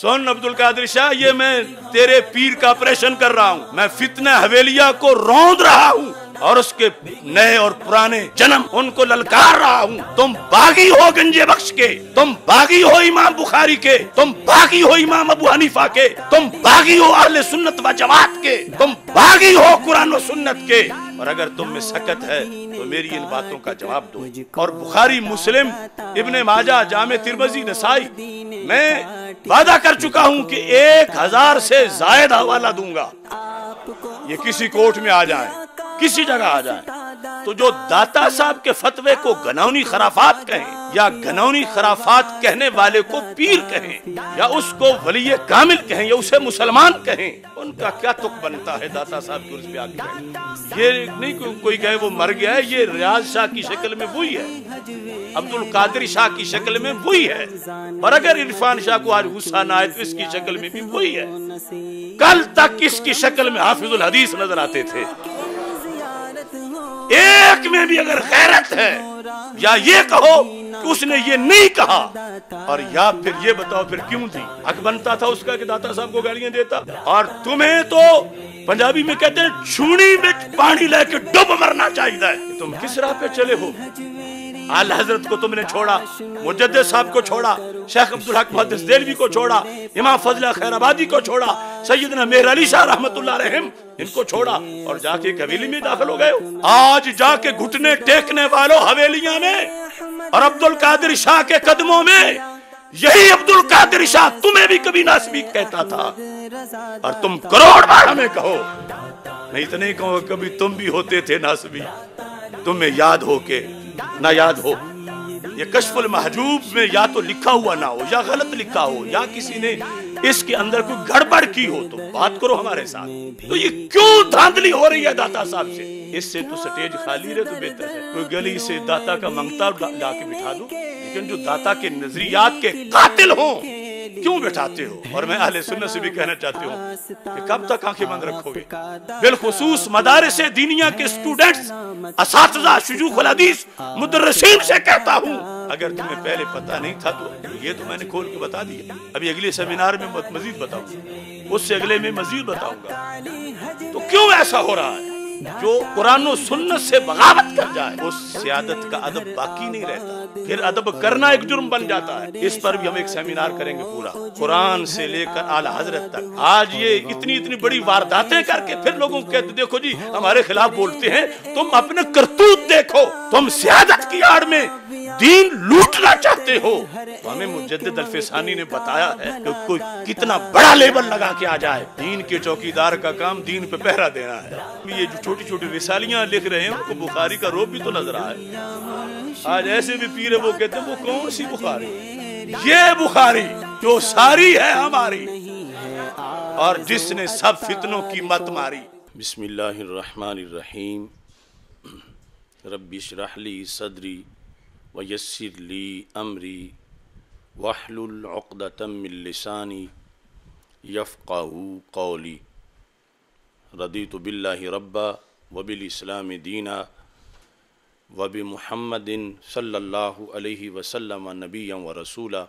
सोन अब्दुल कादिर शाह ये मैं तेरे पीर का ऑपरेशन कर रहा हूं मैं फितने हवेलिया को रौंद रहा हूं और उसके नए और पुराने जन्म उनको ललकार रहा हूँ तुम बागी हो गंजे बख्श के तुम बागी हो इमाम बुखारी के तुम बागी हो इमाम अबू हनीफा के तुम बागी हो अहले सुन्नत व जमात के तुम बागी हो कुरान व सुन्नत के और अगर तुम में सकत है तो मेरी इन बातों का जवाब दो और बुखारी मुस्लिम इबन माजा जाम तिरबजी नसाई मैं वादा कर चुका हूँ कि एक हजार से जायद हवाला दूंगा ये किसी कोर्ट में आ जाए किसी जगह आ जाए तो जो दाता साहब के फतवे को गनौनी खराफात कहें या गनौनी खराफात कहने वाले को पीर कहें या उसको वली कामिल कहें या उसे मुसलमान कहें उनका क्या तुक बनता है दाता साहब की उस पे आके ये नहीं को, कोई कहे वो मर गया है ये रियाज शाह की शक्ल में वही है अब्दुल कादिर शाह की शक्ल में वही है और अगर इरफान शाह को आज गुस्सा ना आए तो इसकी शक्ल में भी वही है कल तक इसकी शक्ल में हाफिजुल हदीस नजर आते थे एक में भी अगर गैरत है या ये कहो कि उसने ये नहीं कहा और या फिर ये बताओ फिर क्यों थी हक बनता था उसका कि दाता साहब को गालियां देता और तुम्हें तो पंजाबी में कहते हैं छूनी में पानी लेके डुब मरना चाहिए तुम किस राह पे चले हो आल हजरत को तुमने छोड़ा मुजद साहब को छोड़ा शेख अब्दुल हक महदस देवी को छोड़ा इमाम फजला खैराबादी को छोड़ा सैदना मेर अली शाह रहमत इनको छोड़ा और जाके हवेली में दाखिल हो गए आज जाके घुटने टेकने वालों हवेलिया में और अब्दुल कादिर शाह के कदमों में यही अब्दुल कादिर शाह तुम्हें भी कभी नासमी कहता था और तुम करोड़ बार हमें कहो मैं इतने कहो कभी तुम भी होते थे नासमी तुम्हें याद हो के ना याद हो ये कशफुल महजूब में या तो लिखा हुआ ना हो या गलत लिखा हो या किसी ने इसके अंदर कोई गड़बड़ की हो तो बात करो हमारे साथ तो ये क्यों धांधली हो रही है दाता साहब से इससे तो स्टेज खाली रहे तो बेहतर है कोई गली से दाता का मंगता ला के बिठा दो लेकिन जो दाता के नजरियात के कातिल हों क्यों बैठाते हो और मैं अहले सुनने से भी कहना चाहती हूँ कि कब तक आंखें बंद रखोगे बिलखसूस मदारस दीनिया के स्टूडेंट्स इस से कहता हूँ अगर तुम्हें पहले पता नहीं था तो ये तो मैंने खोल के बता दिया अभी अगले सेमिनार में मजीद बताऊंगा उससे अगले में मजीद बताऊंगा तो क्यों ऐसा हो रहा है जो कुरान सुन्नत से बगावत कर जाए उस सियादत का अदब बाकी नहीं रहता फिर अदब करना एक जुर्म बन जाता है इस पर भी हम एक सेमिनार करेंगे पूरा कुरान से लेकर आला हजरत तक आज ये इतनी इतनी बड़ी वारदातें करके फिर लोगों को कहते देखो जी हमारे खिलाफ बोलते हैं तुम अपने करतूत देखो तुम सियादत की आड़ में दीन लूटना चाहते हो तो हमें मुजद अल्फेसानी ने बताया है कि कोई कितना बड़ा लेबल लगा के आ जाए दीन के चौकीदार का काम दीन पे पहरा देना है तो ये जो छोटी छोटी रिसालियाँ लिख रहे हैं उनको बुखारी का रोप भी तो नजर रहा आज ऐसे भी पीर वो कहते हैं वो कौन सी बुखारी ये बुखारी जो सारी है हमारी और जिसने सब फितनों की मत मारी बिस्मिल्लाहिर्रहमानिर्रहीम रब्बिशरहली सदरी वयसर ली अमरी वाहलुलतमिलसानी यफ़ा कौली रदी तो बिल्ला रब्बा वबिलस्लाम दीना वबि महमदिन सल्ला वसलम नबी व रसूला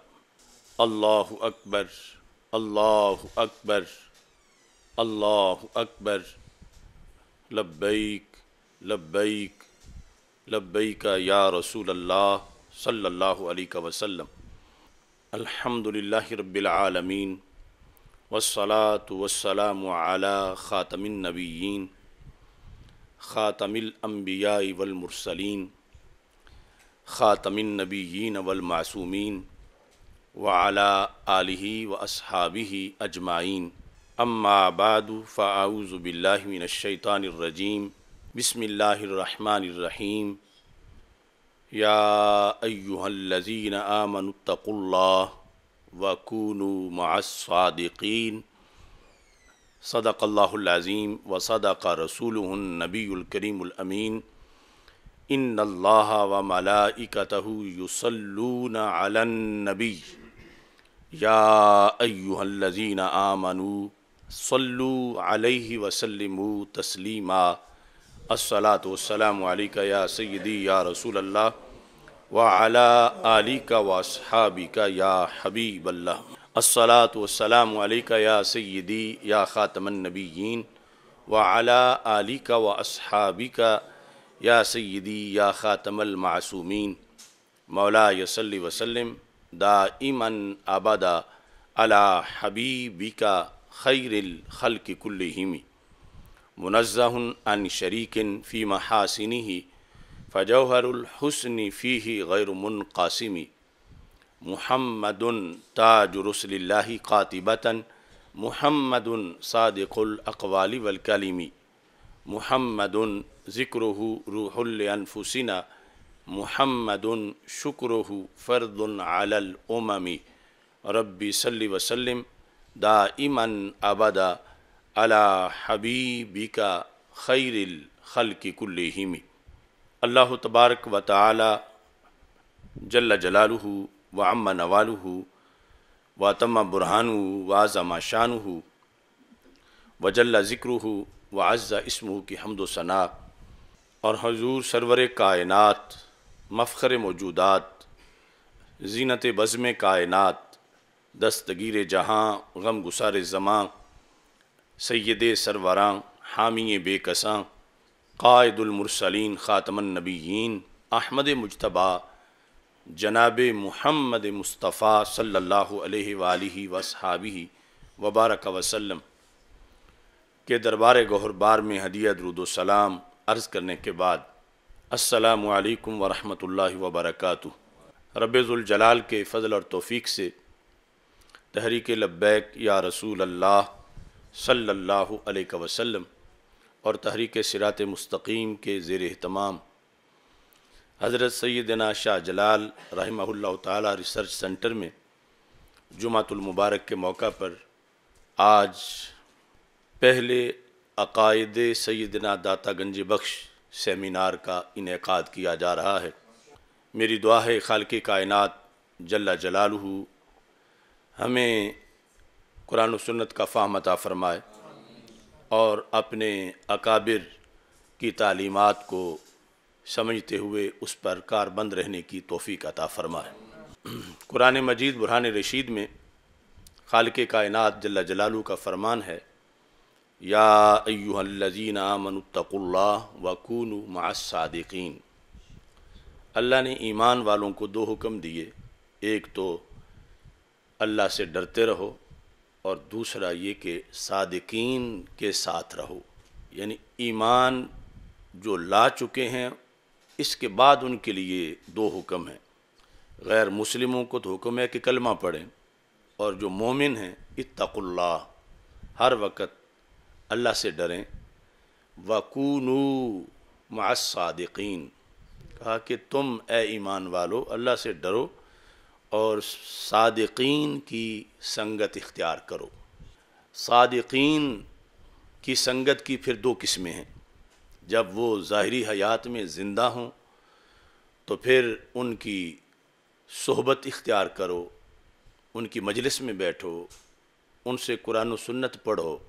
अल्लाह अकबर अल्लाह अकबर अल्लाह अकबर लब्बैक लब्बैक लब्बई का या रसूल अल्लाह सल्ला अल्हम्दुलिल्लाहि रब्बिल आलमीन वसलात वसलाम आला ख़ातमिन नबीन ख़ातमिल अम्बिया वलमरसलिन ख़ातमिन नबीन वलमासूमीन वाला आलि व असहाबी अजमाइन अम्माबाद फ़ाऊज़बिल्लाशैतानरजीम बिसमीम याजीन आमनतकुल्ला वकून मासदीन सदक़ल्लाज़ीम व सदक़ रसूल नबीकरीमीन इन अल्लाह व मलाइकत युसलून अलनबी याजीन आमनु सल्लु अलैहि वसल्लम तस्लीमा असलातम या सैदी या रसूल अल्लाह व अला आली का वासहाबी या हबीब अल्लाह असलातम या सैदी या ख़ातमनबीन व अला आली का व का या सैदी या ख़ातमलमासूमीन मौला यसली वसलम दा इमन आबादा अला हबीबिका का खैरल खल की मुनज़हन अन शरीकिन फ़ी महासिनी ही फ़जौहरहसन फ़ी ही गैरमनकासमी ताज ताजरसल्ला कातिबता महमद सादक़ुलअवाली वलकलमी महमद ज़िक्र रूहलफुसिना महमद शुक्र फ़र्दन आलल रबी सल वसलम दा दाइमन अबदा अला हबीबी का खैर खल की कुल्लहिमी अल्लाह तबारक व तला जल जलालह व अम्मा नवाल व तमा बुरहान व आज़मा हो व जल्ला ज़िक्र व आज़ा इसम की हमदोसना और हजूर सरवर कायनत मफ़र मौजूदात जीनत बज़म कायनत दस्तगीर जहाँ गम गुसार ज़मां सैद सरवरा हामी बेकसा कायदुलमरसलिन ख़ातमनबीन अहमद मुशतबा जनाब महमद मुस्तफ़ा सल्ला वसहाबी वबारक वसलम के दरबार गहरबार में हदिया रुदोसलाम अर्ज़ करने के बाद असलकम वरहमल वबरक रबज़ुलजलाल के फ़ल और तोफ़ी से तहरीक लब्बैक या रसूल अल्लाह सल्लल्लाहु अलैहि वसल्लम और तहरीक सिरात मुस्तकीम के ज़ेर अहतमाम हज़रत सैदना शाह जलाल रहमल्ला ताली रिसर्च सेंटर में मुबारक के मौका पर आज पहले अकायद सैदना दाता गंज बख्श सेमिनार का इनका किया जा रहा है मेरी दुआ है खाल कायनत जल्ला जलालहू हमें कुरान सुन्नत का फ़ाहम अता फ़रमाए और अपने अकाबिर की तालीमत को समझते हुए उस पर कारबंद रहने की तोफ़ी अता फ़रमाए कुरान मजीद बुरहान रशीद में खाल के कायनत जल्ला जलालू का फरमान है या अयुहल्लजीन मनतकुल्ला वकून मासादिकीन अल्लाह ने ईमान वालों को दो हुक्म दिए एक तो अल्लाह से डरते रहो और दूसरा ये कि सादकिन के साथ रहो यानी ईमान जो ला चुके हैं इसके बाद उनके लिए दो हुक्म हैं गैर मुस्लिमों को तो हुक्म है कि कलमा पढ़ें और जो मोमिन हैं इतकुल्ला हर वक़्त अल्लाह से डरें वकूनू मासादकिन कहा कि तुम ए ईमान वालो अल्लाह से डरो और सादिकीन की संगत इख्तियार करो सादिकीन की संगत की फिर दो किस्में हैं जब वो ज़ाहरी हयात में ज़िंदा हों तो फिर उनकी सोहबत इख्तियार करो उनकी मजलिस में बैठो उनसे कुरान सुन्नत पढ़ो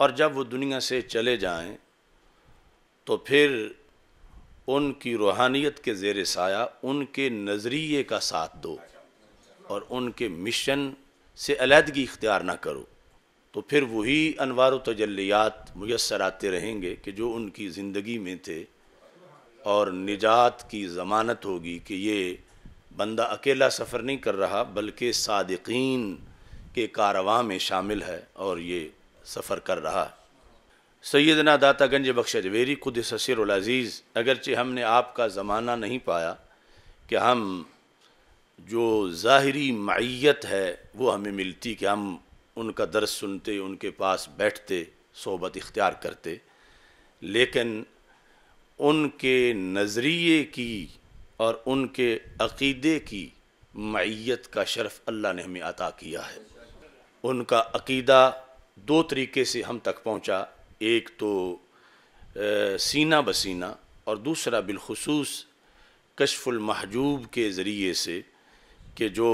और जब वो दुनिया से चले जाएं तो फिर उनकी रूहानियत के ज़ेर साया उनके नज़रिए का साथ दो और उनके मिशन से अलीहदगी इख्तियार ना करो तो फिर वही अनवार तजलियात मैसर आते रहेंगे कि जो उनकी ज़िंदगी में थे और निजात की ज़मानत होगी कि ये बंदा अकेला सफ़र नहीं कर रहा बल्कि सादकिन के कारवां में शामिल है और ये सफ़र कर रहा है सैदना दाता गंज बख्श अजवेरी खुद ससरज़ीज़ अगरचे हमने आपका ज़माना नहीं पाया कि हम जो ज़ाहरी मैत है वो हमें मिलती कि हम उनका दर्ज सुनते उनके पास बैठते सोबत इख्तियार करते लेकिन उनके नज़रिए की और उनके अकीदे की मैत का शरफ़ अल्लाह ने हमें अता किया है उनका अकीदा दो तरीके से हम तक पहुँचा एक तो सीना बसीना और दूसरा बिलखसूस कशफुलमहजूब के ज़रिए से कि जो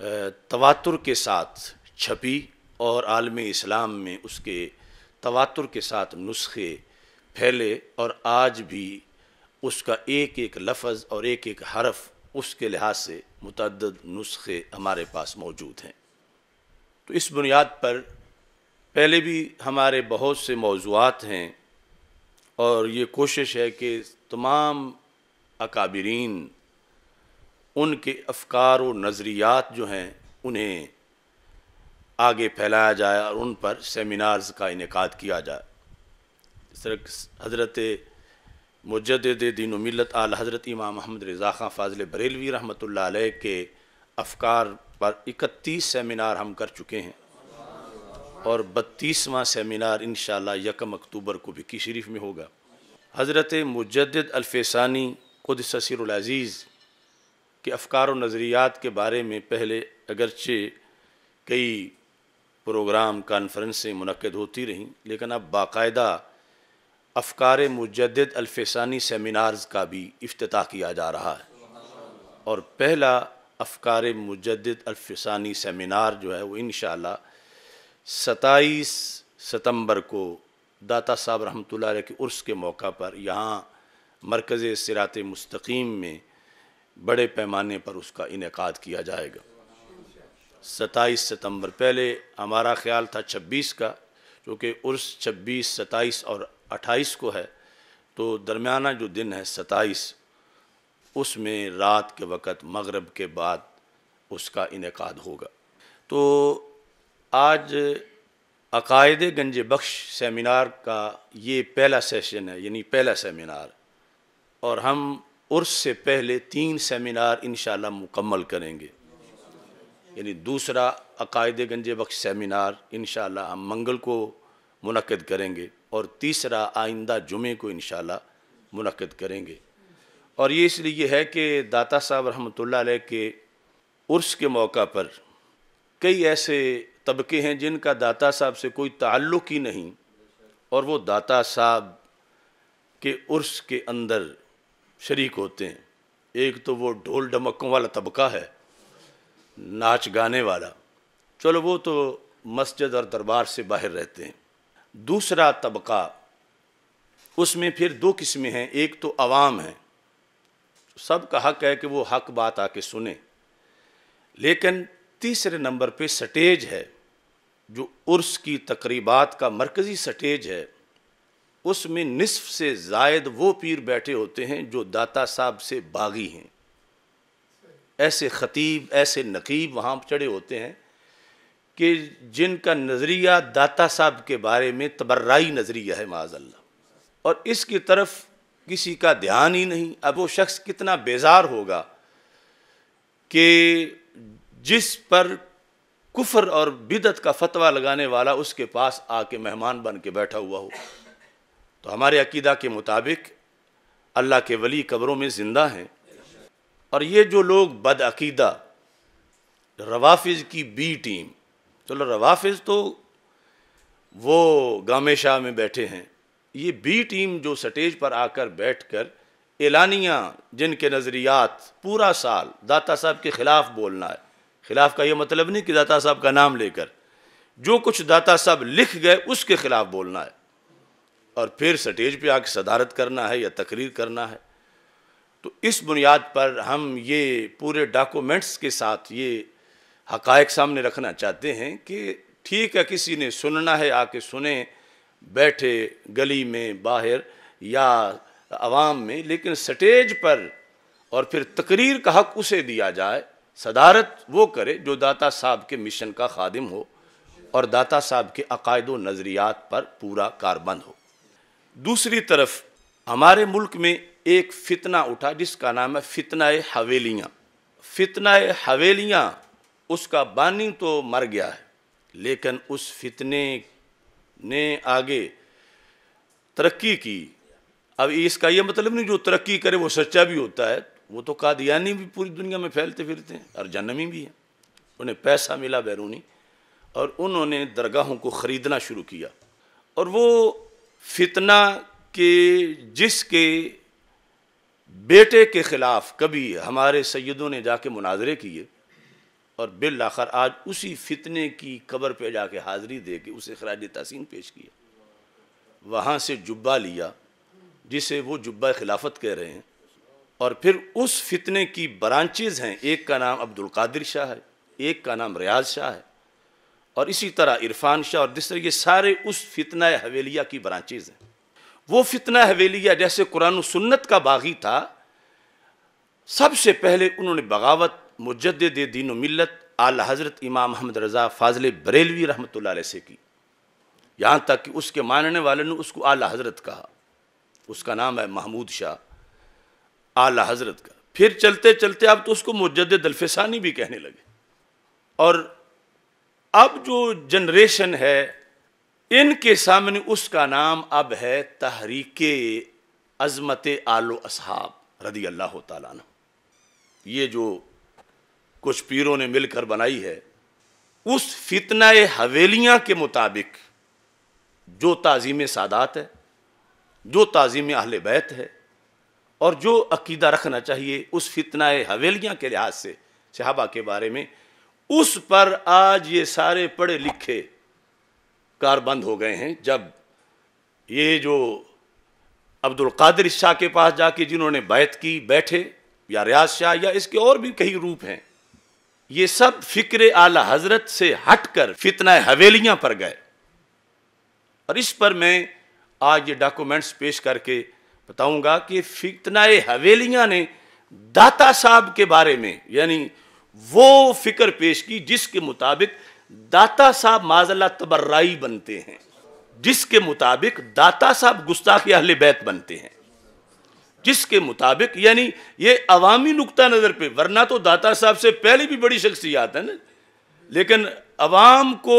तवातुर के साथ छपी और आलम इस्लाम में उसके तवातुर के साथ नुस्खे फैले और आज भी उसका एक एक लफज और एक एक हरफ उसके लिहाज से मतदद नुस्खे हमारे पास मौजूद हैं तो इस बुनियाद पर पहले भी हमारे बहुत से मौजूद हैं और ये कोशिश है कि तमाम अकाबरीन उनके अफकार व नज़रियात जो हैं उन्हें आगे फैलाया जाए और उन पर सेमिनार्स का इनका किया जाए हज़रत मुजद दिन मिलत आल हज़रत इमाम महमद रज़ा फाजिल बरेलवी रहमत के अफकार पर इकतीस सेमिनार हम कर चुके हैं और बत्तीसवां सेमिनार इन यकम अक्टूबर को की शरीफ में होगा हज़रत मुजद अल्फेसानी खुद अज़ीज़ के अफकार और नज़रियात के बारे में पहले अगरचे कई प्रोग्राम कॉन्फ्रेंसें मनद होती रहीं लेकिन अब बाकायदा अफकार मुजद अल्फानी सेमिनार्स का भी अफ्ताह किया जा रहा है और पहला अफकार मुजद अल्फानी सेमिनार जो है वो इन सताईस सितंबर को दाता साहब रहमत के उर्स के मौका पर यहाँ मरकज़ सिरात मुस्तकीम में बड़े पैमाने पर उसका इनका किया जाएगा सताईस सितंबर पहले हमारा ख्याल था छब्बीस का क्योंकि उर्स छब्बीस सताईस और अट्ठाईस को है तो दरमियाना जो दिन है सताईस उसमें रात के वक़्त मगरब के बाद उसका इनका होगा तो आज अकायद गंज बख्श सेमिनार का ये पहला सेशन है यानी पहला सेमिनार और हम उर्स से पहले तीन सेमिनार इन मुकम्मल करेंगे यानी दूसरा अकायद गंज बख्श सेमिनार इन हम मंगल को मनकद करेंगे और तीसरा आइंदा जुमे को इन मनकद करेंगे और ये इसलिए है कि दाता साहब रहमत के उर्स के मौका पर कई ऐसे तबके हैं जिनका दाता साहब से कोई ताल्लुक ही नहीं और वो दाता साहब के उर्स के अंदर शरीक होते हैं एक तो वो ढोल डमकों वाला तबका है नाच गाने वाला चलो वो तो मस्जिद और दरबार से बाहर रहते हैं दूसरा तबका उसमें फिर दो किस्में हैं एक तो आवाम है सब का हक है कि वो हक बात आके सुने लेकिन तीसरे नंबर पे स्टेज है जो उर्स की तकरीबात का मरकज़ी स्टेज है उसमें नसफ से जायद वो पीर बैठे होते हैं जो दाता साहब से बागी हैं ऐसे ख़तीब ऐसे नकीब वहाँ चढ़े होते हैं कि जिनका नज़रिया दाता साहब के बारे में तबर्राई नज़रिया है माजल्ला और इसकी तरफ किसी का ध्यान ही नहीं अब वो शख्स कितना बेजार होगा कि जिस पर कुफर और बिदत का फतवा लगाने वाला उसके पास आके मेहमान बन के बैठा हुआ हो तो हमारे अकीदा के मुताबिक अल्लाह के वली कब्रों में ज़िंदा हैं और ये जो लोग बदअकीदा रवाफिज की बी टीम चलो रवाफिज तो वो गामेशाह में बैठे हैं ये बी टीम जो स्टेज पर आकर बैठकर एलानिया जिनके नज़रियात पूरा साल दाता साहब के ख़िलाफ़ बोलना है खिलाफ का ये मतलब नहीं कि दाता साहब का नाम लेकर जो कुछ दाता साहब लिख गए उसके खिलाफ बोलना है और फिर स्टेज पे आके सदारत करना है या तकरीर करना है तो इस बुनियाद पर हम ये पूरे डॉक्यूमेंट्स के साथ ये हकायक सामने रखना चाहते हैं कि ठीक है किसी ने सुनना है आके सुने बैठे गली में बाहर या आवाम में लेकिन स्टेज पर और फिर तकरीर का हक उसे दिया जाए सदारत वो करे जो दाता साहब के मिशन का खादिम हो और दाता साहब के अकायद नज़रियात पर पूरा कारबंद हो दूसरी तरफ हमारे मुल्क में एक फितना उठा जिसका नाम है फितना हवेलियाँ फितना हवेलियाँ उसका बानी तो मर गया है लेकिन उस फितने ने आगे तरक्की की अब इसका यह मतलब नहीं जो तरक्की करे वो सच्चा भी होता है वो तो कादियानी भी पूरी दुनिया में फैलते फिरते हैं और जन्मी भी हैं उन्हें पैसा मिला बैरूनी और उन्होंने दरगाहों को ख़रीदना शुरू किया और वो फितना के जिसके बेटे के ख़िलाफ़ कभी हमारे सैदों ने जाके मुनाजरे किए और बिल आखिर आज उसी फितने की कबर पे जाके हाज़िरी दे के उसे खराज तसीम पेश किया वहाँ से जुब्बा लिया जिसे वो जुब्बा खिलाफत कह रहे हैं और फिर उस फितने की ब्रांचेज हैं एक का नाम अब्दुल कादिर शाह है एक का नाम रियाज शाह है और इसी तरह इरफान शाह और जिस तरह ये सारे उस फितना हवेलिया की ब्रांचेज हैं वो फितना हवेलिया जैसे कुरान सुन्नत का बागी था सबसे पहले उन्होंने बगावत मुजद दीन मिलत आला हज़रत इमाम अहमद रज़ा फाजल बरेलवी रहमत से की यहाँ तक कि उसके मानने वाले ने उसको आला हज़रत कहा उसका नाम है महमूद शाह आला हजरत का फिर चलते चलते अब तो उसको मुजद दलफसानी भी कहने लगे और अब जो जनरेशन है इनके सामने उसका नाम अब है तहरीक अजमत आलो असहाब रदी अल्लाह ते जो कुछ पीरों ने मिलकर बनाई है उस फितना हवेलियाँ के मुताबिक जो ताज़ीम सादात है जो ताज़ीम अहल बैत है और जो अकीदा रखना चाहिए उस फितना हवेलियाँ के लिहाज से सहाबा के बारे में उस पर आज ये सारे पढ़े लिखे कार बंद हो गए हैं जब ये जो अब्दुल कादिर शाह के पास जाके जिन्होंने बैत की बैठे या रियाज शाह या इसके और भी कई रूप हैं ये सब फिक्र आला हजरत से हटकर फितना हवेलियाँ पर गए और इस पर मैं आज ये डॉक्यूमेंट्स पेश करके बताऊंगा कि फितनाए हवेलियां ने दाता साहब के बारे में यानी वो फिक्र पेश की जिसके मुताबिक दाता साहब माजल्ला तबर्राई बनते हैं जिसके मुताबिक दाता साहब गुस्ताखी अहल बैत बनते हैं जिसके मुताबिक यानी ये अवामी नुकता नज़र पे वरना तो दाता साहब से पहले भी बड़ी शख्सियात है ना लेकिन अवाम को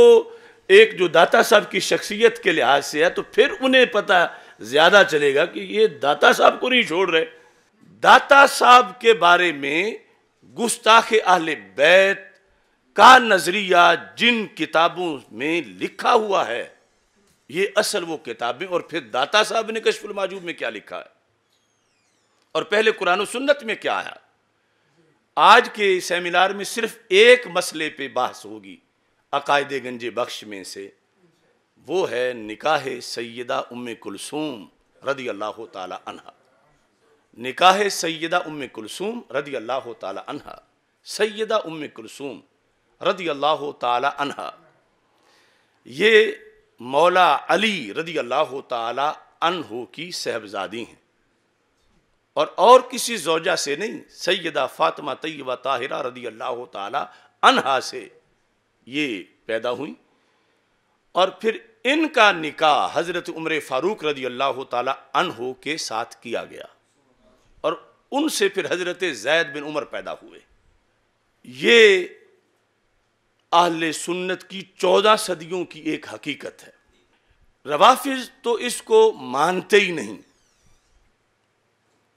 एक जो दाता साहब की शख्सियत के लिहाज से है तो फिर उन्हें पता ज्यादा चलेगा कि ये दाता साहब को नहीं छोड़ रहे दाता साहब के बारे में गुस्ताख आहले बैत का नज़रिया जिन किताबों में लिखा हुआ है ये असल वो किताबें और फिर दाता साहब ने कशफुल माजूब में क्या लिखा है और पहले कुरान सुन्नत में क्या आया आज के सेमिनार में सिर्फ एक मसले पे बहस होगी अकायदे गंजे बख्श में से वो है निकाह सैदा उम कुलसूम रदी अल्लाह तहा निकाह सैदा उम कुलसूम रदी अल्लाह तहा सैदा उम कुलसूम रदी अल्लाह तहा ये मौला अली रदी अल्लाह तहु की सहबजादी हैं और और किसी जोजा से नहीं सैदा फातमा तय्यबा ताहिरा रदी अल्लाह तहा से ये पैदा हुई और फिर इनका निकाह हज़रत उम्र फ़ारूक रदी अल्लाह तहो के साथ किया गया और उनसे फिर हज़रत जैद बिन उमर पैदा हुए ये आहल सुन्नत की चौदह सदियों की एक हकीकत है रवाफिज तो इसको मानते ही नहीं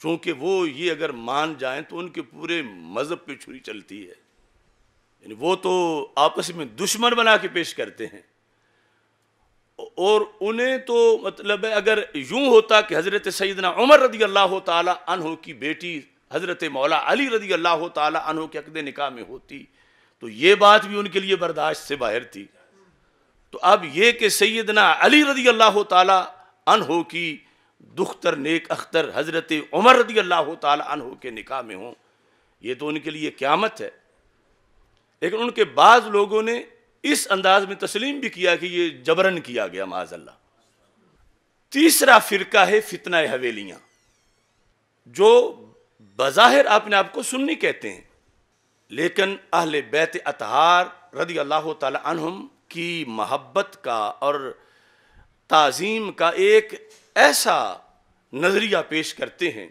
क्योंकि वो ये अगर मान जाएं तो उनके पूरे मज़हब पे छुरी चलती है यानी वो तो आपस में दुश्मन बना के पेश करते हैं और उन्हें तो मतलब है अगर यूं होता कि हज़रत सैदना उमर रदी अल्लाह तहों की बेटी हज़रत मौला अली रदी अल्लाह तहों के अकद निकाह में होती तो ये बात भी उनके लिए बर्दाश्त से बाहर थी तो अब ये कि सैदना अली रदी अल्लाह तहों की दुख्तर नेक अख्तर हज़रत उमर रदी अल्लाह तहों के निकाह में हों ये तो उनके लिए क्यामत है लेकिन उनके बाद लोगों ने इस अंदाज में तस्लीम भी किया कि ये जबरन किया गया माजल्ला तीसरा फिरका है फितना हवेलियाँ जो बज़ाहिर अपने आप को सुन्नी कहते हैं लेकिन अहल बैत अतहार रदी अल्लाह तहम की महब्बत का और तज़ीम का एक ऐसा नज़रिया पेश करते हैं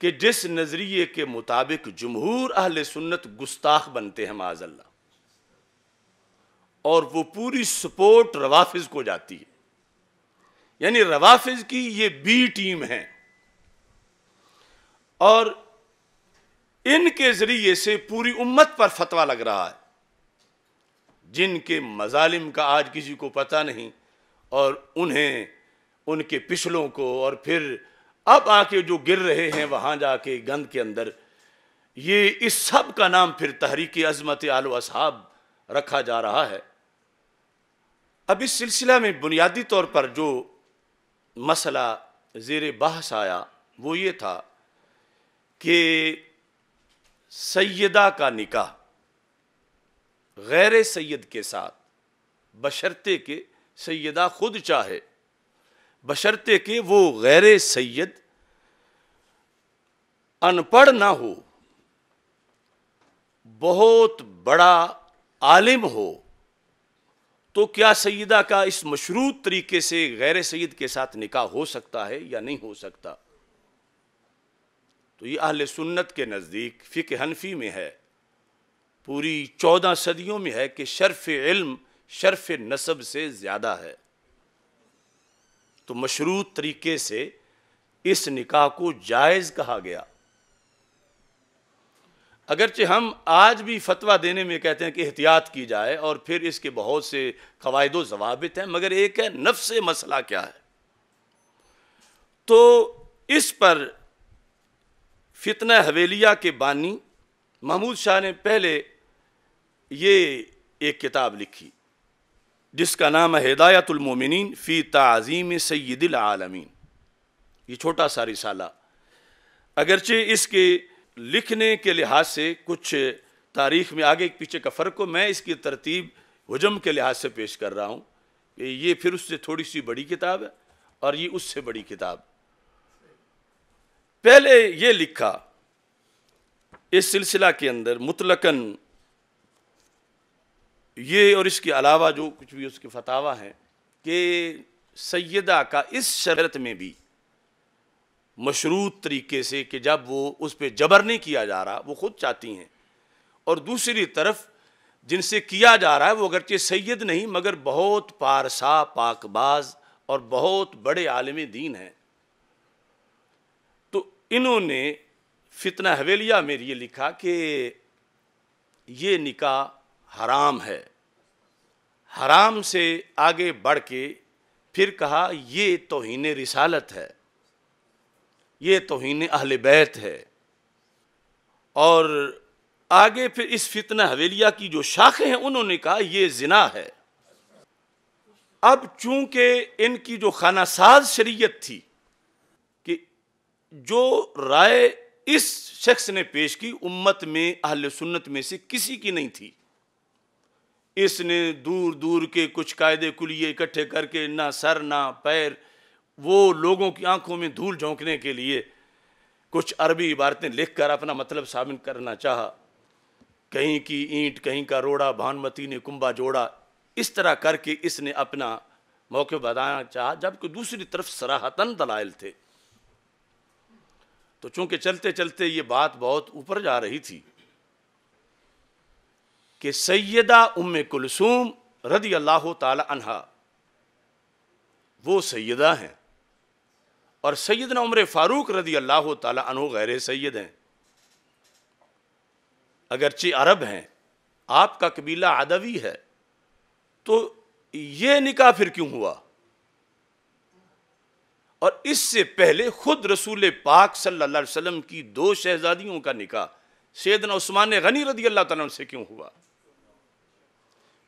कि जिस नज़रिए के मुताबिक जमहूर अहल सुन्नत गुस्ताख बनते हैं माजल्ला और वो पूरी सपोर्ट रवाफिज को जाती है यानी रवाफिज की ये बी टीम है और इनके ज़रिए से पूरी उम्मत पर फतवा लग रहा है जिनके मजालिम का आज किसी को पता नहीं और उन्हें उनके पिछलों को और फिर अब आके जो गिर रहे हैं वहां जाके गंद के अंदर ये इस सब का नाम फिर तहरीक अजमत आलो असहाब रखा जा रहा है अब इस सिलसिला में बुनियादी तौर पर जो मसला ज़ेर बहस आया वो ये था कि सैदा का निकाह गैर सैद के साथ बशर्ते के सैदा खुद चाहे बशर्ते के वो गैर सैद अनपढ़ ना हो बहुत बड़ा आलिम हो तो क्या सईदा का इस मशरूत तरीके से गैर सईद के साथ निकाह हो सकता है या नहीं हो सकता तो ये अहल सुन्नत के नज़दीक फ़िक हनफी में है पूरी चौदह सदियों में है कि शर्फ़ इल्म शर्फ़ नसब से ज़्यादा है तो मशरूत तरीके से इस निकाह को जायज़ कहा गया अगरचे हम आज भी फतवा देने में कहते हैं कि एहतियात की जाए और फिर इसके बहुत से कवायद जवाबित हैं मगर एक है नफ्स मसला क्या है तो इस पर फितना हवेलिया के बानी महमूद शाह ने पहले ये एक किताब लिखी जिसका नाम है हिदायतुलमोमिन फ़ी तज़ीम सैदिल आलमीन ये छोटा सा रिसाला अगरचे इसके लिखने के लिहाज से कुछ तारीख में आगे पीछे का फ़र्क हो मैं इसकी तरतीब हजम के लिहाज से पेश कर रहा हूँ कि ये फिर उससे थोड़ी सी बड़ी किताब है और ये उससे बड़ी किताब पहले ये लिखा इस सिलसिला के अंदर मुतलकन ये और इसके अलावा जो कुछ भी उसके फतावा हैं कि सैदा का इस शरत में भी मशरूत तरीके से कि जब वो उस पर जबर नहीं किया जा रहा वो खुद चाहती हैं और दूसरी तरफ जिनसे किया जा रहा है वो अगरचे सैयद नहीं मगर बहुत पारसा पाकबाज और बहुत बड़े आलम दीन हैं तो इन्होंने फितना हवेलिया में ये लिखा कि ये निका हराम है हराम से आगे बढ़ के फिर कहा ये तोहन रिसालत है ये तोहन अहल बैत है और आगे फिर इस फितना हवेलिया की जो शाखें हैं उन्होंने कहा ये जिना है अब चूंकि इनकी जो खानासाज शरीयत थी कि जो राय इस शख्स ने पेश की उम्मत में अहल सुन्नत में से किसी की नहीं थी इसने दूर दूर के कुछ कायदे कुलिए इकट्ठे करके ना सर ना पैर वो लोगों की आंखों में धूल झोंकने के लिए कुछ अरबी इबारतें लिख कर अपना मतलब साबित करना चाहा कहीं की ईंट कहीं का रोड़ा भानुमती ने कुंबा जोड़ा इस तरह करके इसने अपना मौके बताना चाहा जबकि दूसरी तरफ सराहतन दलाइल थे तो चूंकि चलते चलते ये बात बहुत ऊपर जा रही थी कि सैदा उम कुलसूम रदी अल्लाह तला वो सैदा हैं और सैदना उम्र फ़ारूक रदी अल्लाह तु गैर सैद हैं अगरचे अरब हैं आपका कबीला आदवी है तो ये निका फिर क्यों हुआ और इससे पहले खुद रसूल पाक सल्ला वसलम की दो शहजादियों का निका सैदना उस्मान गनी रदी अल्लाह तला से क्यों हुआ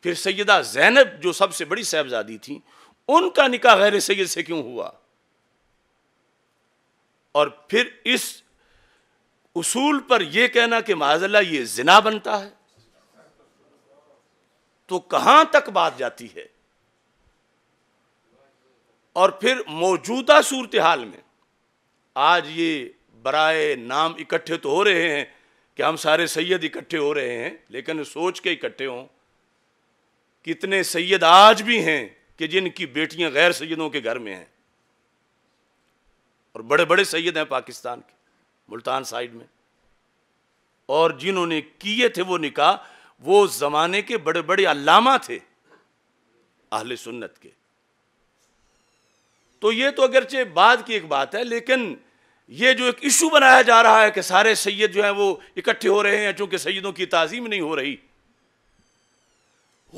फिर सैदा जैनब जो सबसे बड़ी साहबजादी थी उनका निका गैर सैद से क्यों हुआ और फिर इस उसूल पर यह कहना कि माजल्ला ये जिना बनता है तो कहां तक बात जाती है और फिर मौजूदा सूरत हाल में आज ये बराए नाम इकट्ठे तो हो रहे हैं कि हम सारे सैयद इकट्ठे हो रहे हैं लेकिन सोच के इकट्ठे हों कितने सैयद आज भी हैं कि जिनकी बेटियां गैर सैयदों के घर में हैं और बड़े बड़े सैयद हैं पाकिस्तान के मुल्तान साइड में और जिन्होंने किए थे वो निकाह वो ज़माने के बड़े बड़े अलामा थे अहल सुन्नत के तो ये तो अगरचे बाद की एक बात है लेकिन ये जो एक इशू बनाया जा रहा है कि सारे सैयद जो हैं वो इकट्ठे हो रहे हैं चूंकि सैयदों की ताजीम नहीं हो रही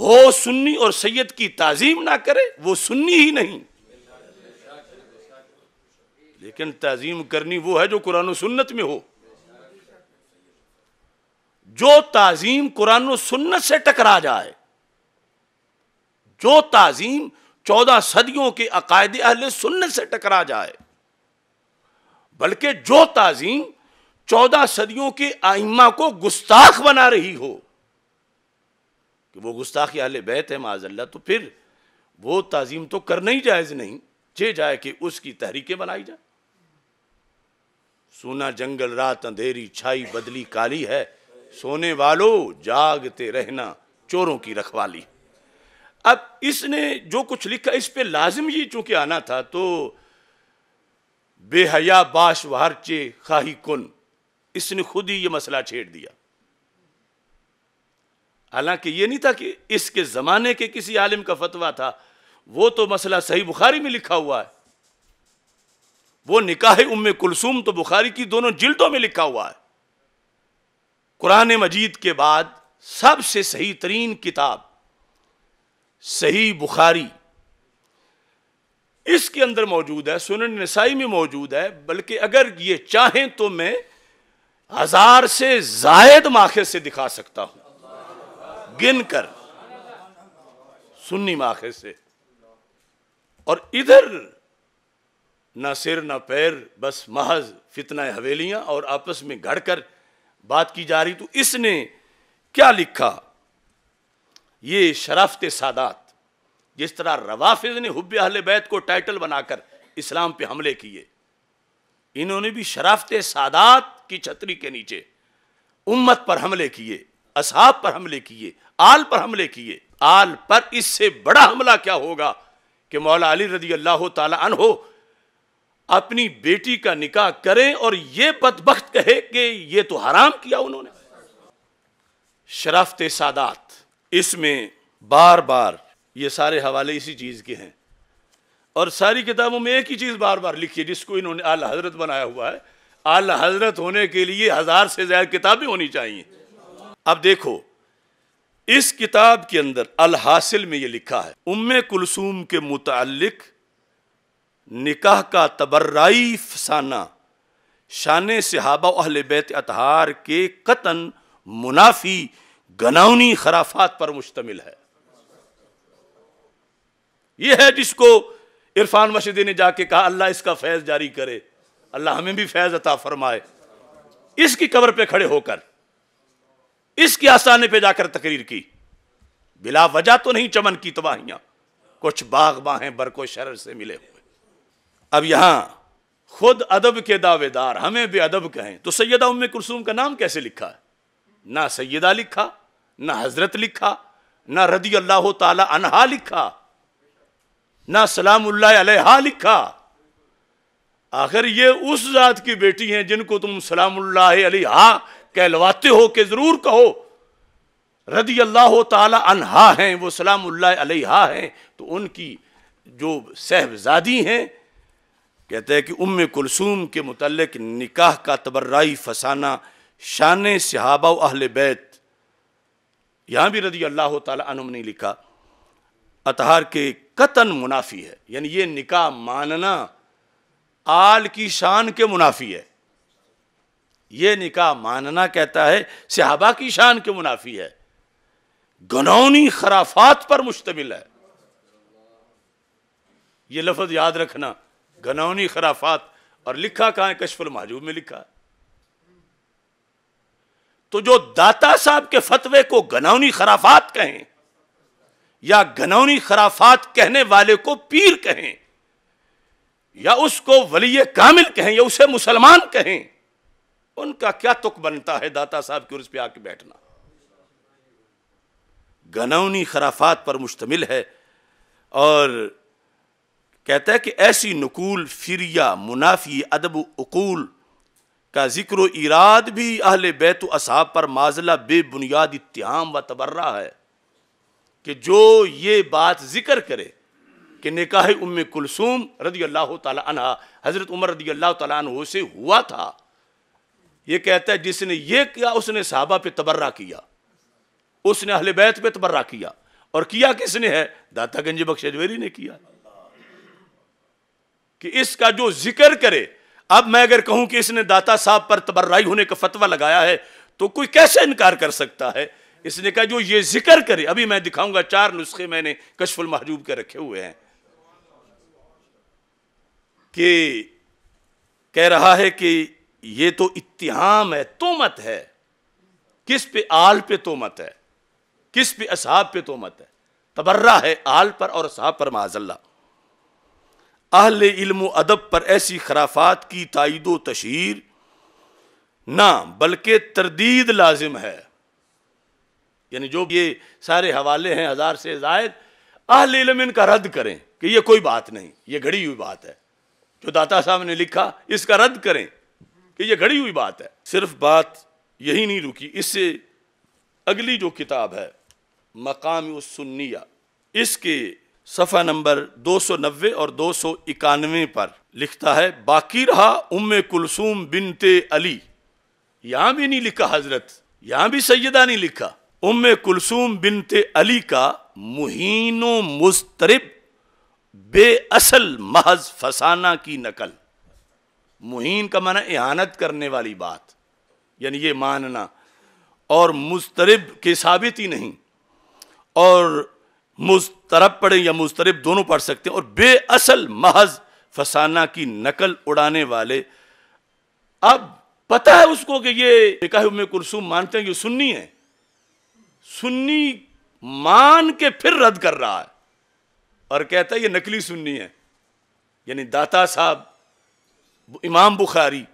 हो सुन्नी और सैयद की ताजीम ना करे वो सुन्नी ही नहीं लेकिन तज़ीम करनी वो है जो कुरान सुन्नत में हो जो ताजीम कुरान सुन्नत से टकरा जाए जो ताजीम चौदह सदियों के अकायद अहले सुन्नत से टकरा जाए बल्कि जो ताजीम चौदह सदियों के आइमा को गुस्ताख बना रही हो कि वो गुस्ताखी अहल बैत है माजल्ला तो फिर वो ताजीम तो करना ही जायज़ नहीं जे जाए कि उसकी तहरीकें बनाई जाए सोना जंगल रात अंधेरी छाई बदली काली है सोने वालों जागते रहना चोरों की रखवाली अब इसने जो कुछ लिखा इस पे लाजिम ही चूंकि आना था तो बेहया बाश वारचे खाही कुन इसने खुद ही ये मसला छेड़ दिया हालांकि ये नहीं था कि इसके ज़माने के किसी आलिम का फतवा था वो तो मसला सही बुखारी में लिखा हुआ है वो निकाह उम कुलसुम तो बुखारी की दोनों जिल्दों में लिखा हुआ है कुरान मजीद के बाद सबसे सही तरीन किताब सही बुखारी इसके अंदर मौजूद है सुन नसाई में मौजूद है बल्कि अगर ये चाहें तो मैं हजार से जायद माखिर से दिखा सकता हूं गिन कर सुन्नी माखिर से और इधर ना सिर ना पैर बस महज फितना हवेलियां और आपस में घड़कर बात की जा रही तो इसने क्या लिखा ये शराफत सादात जिस तरह रवाफिज ने हुब अहल बैत को टाइटल बनाकर इस्लाम पे हमले किए इन्होंने भी शराफत सादात की छतरी के नीचे उम्मत पर हमले किए असहाब पर हमले किए आल पर हमले किए आल पर इससे बड़ा हमला क्या होगा कि मौला अली रजी अल्लाह तला हो अपनी बेटी का निकाह करें और यह बदबخت कहे कि यह तो हराम किया उन्होंने शराफत सादात इसमें बार बार ये सारे हवाले इसी चीज़ के हैं और सारी किताबों में एक ही चीज़ बार बार लिखी है जिसको इन्होंने आला हजरत बनाया हुआ है आला हजरत होने के लिए हज़ार से ज़्यादा किताबें होनी चाहिए अब देखो इस किताब के अंदर अल हासिल में ये लिखा है उम्मे कुलसूम के मुतालिक निकाह का तबर्राई फसाना शान सिहाबा अहल बैत अतहार के कतन मुनाफी गनाउनी खराफात पर मुश्तमिल है यह है जिसको इरफान मशीदी ने जाके कहा अल्लाह इसका फैज़ जारी करे अल्लाह हमें भी फैज़ अता फरमाए इसकी कबर पे खड़े होकर इसके आसाने पे जाकर तकरीर की बिला वजह तो नहीं चमन की तबाहियां कुछ बाग बाहें बरको शरर से मिले हो अब यहां खुद अदब के दावेदार हमें भी अदब कहें तो सैयदा उम कुलसूम का नाम कैसे लिखा है ना सैयदा लिखा ना हजरत लिखा ना रदी अल्लाह ताला अनहा लिखा ना सलाम अलहा लिखा आखिर ये उस जात की बेटी हैं जिनको तुम सलाम अलहा कहलवाते हो कि जरूर कहो रदी अल्लाह ताला अनहा हैं वो सलाम अलहा हैं तो उनकी जो साहबजादी हैं कहते हैं कि उम कुलसूम के मुतालिक निकाह का तबर्राई फसाना शान सहाबा अहल बैत यहाँ भी रजी अल्लाह तुम ने लिखा अतहार के कतन मुनाफी है यानी ये निकाह मानना आल की शान के मुनाफी है ये निकाह मानना कहता है सहाबा की शान के मुनाफी है गनौनी खराफात पर मुश्तमिल है ये लफ्ज़ याद रखना गनौनी खराफात और लिखा कहा है कशफुल महजूब में लिखा है तो जो दाता साहब के फतवे को घनौनी खराफात कहें या घनौनी खराफात कहने वाले को पीर कहें या उसको वली कामिल कहें या उसे मुसलमान कहें उनका क्या तुक बनता है दाता साहब की उर्स पे आके बैठना गनौनी खराफात पर मुश्तमिल है और कहता है कि ऐसी नकूल फिरिया मुनाफी अदब अकूल का जिक्र इराद भी अहल बैत असाब पर माजला बेबुनियाद इत्याम व तबर्रा है कि जो ये बात जिक्र करे कि निकाह उम कुलसूम रदी अल्लाह तला हज़रत उमर रदी अल्लाह तला से हुआ था ये कहता है जिसने ये किया उसने साहबा पे तबर्रा किया उसने अहल बैत पे तबर्रा किया और किया किसने है दाता गंजे बख्श ने किया कि इसका जो जिक्र करे अब मैं अगर कहूं कि इसने दाता साहब पर तबर्राई होने का फतवा लगाया है तो कोई कैसे इनकार कर सकता है इसने कहा जो ये जिक्र करे अभी मैं दिखाऊंगा चार नुस्खे मैंने कशफुल महजूब के रखे हुए हैं कि कह रहा है कि ये तो इतिहाम है तोमत है किस पे आल पे तोमत है किस पे असहाब पे तोमत है तबर्रा है आल पर और असहाब पर माजल्ला अहल इल्म अदब पर ऐसी खराफात की तइद व तशहर ना बल्कि तरदीद लाजिम है यानी जो ये सारे हवाले हैं हज़ार से जायद अहल इलम इनका रद्द करें कि यह कोई बात नहीं ये घड़ी हुई बात है जो दाता साहब ने लिखा इसका रद्द करें कि यह घड़ी हुई बात है सिर्फ बात यही नहीं रुकी इससे अगली जो किताब है मकाम सुन्निया इसके सफ़ा नंबर 290 और दो सौ इक्यानवे पर लिखता है बाकी रहा उम कुलसूम बिनते अली यहाँ भी नहीं लिखा हजरत यहाँ भी सैदा नहीं लिखा उम कुलसूम बिनते अली का मुहिनो मुस्तरब बेअसल महज फसाना की नकल मुहिन का माना एहानत करने वाली बात यानी ये मानना और मुस्तरब के साबित ही नहीं और मुस्तरब पढ़े या मुस्तरब दोनों पढ़ सकते हैं और बेअसल महज फसाना की नकल उड़ाने वाले अब पता है उसको कि ये निकाह में कुरसुम मानते हैं ये सुन्नी है सुन्नी मान के फिर रद्द कर रहा है और कहता है ये नकली सुन्नी है यानी दाता साहब इमाम बुखारी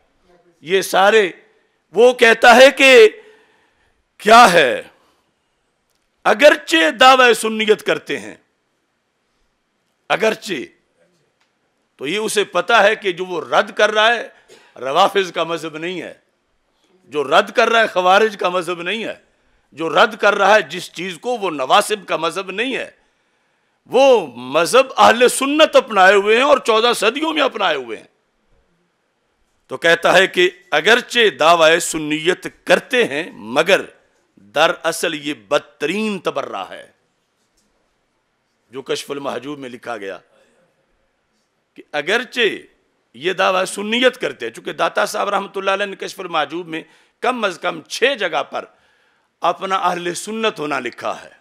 ये सारे वो कहता है कि क्या है अगरचे दावा सुन्नियत करते हैं अगरचे तो ये उसे पता है कि जो वो रद्द कर रहा है रवाफिज का मजहब नहीं है जो रद्द कर रहा है खवारिज का मजहब नहीं है जो रद्द कर रहा है जिस चीज़ को वो नवासिब का मजहब नहीं है वो मजहब अहल सुन्नत अपनाए हुए हैं और चौदह सदियों में अपनाए हुए हैं तो कहता है कि अगरचे दावा सुन्नीत करते हैं मगर दरअसल ये बदतरीन तबर्रा है जो कशफुल महजूब में लिखा गया कि अगरचे ये दावा सुन्नियत करते हैं चूंकि दाता साहब रहमत ने कशफुल महजूब में कम अज कम छह जगह पर अपना अहल सुन्नत होना लिखा है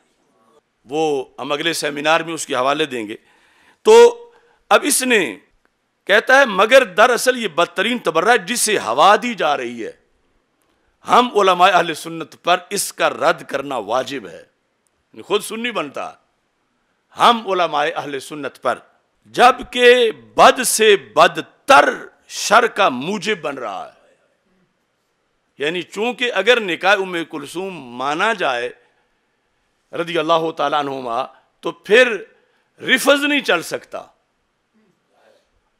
वो हम अगले सेमिनार में उसके हवाले देंगे तो अब इसने कहता है मगर दरअसल ये बदतरीन तबर्रा जिसे हवा दी जा रही है हम ओलमा अहल सुन्नत पर इसका रद्द करना वाजिब है खुद सुन्नी बनता हम ओलमा अहल सुन्नत पर जबकि बद से बदतर शर का मूजिब बन रहा है यानी चूंकि अगर निकाय उम कुलसूम माना जाए रदी अल्लाह तुमा तो फिर रिफज नहीं चल सकता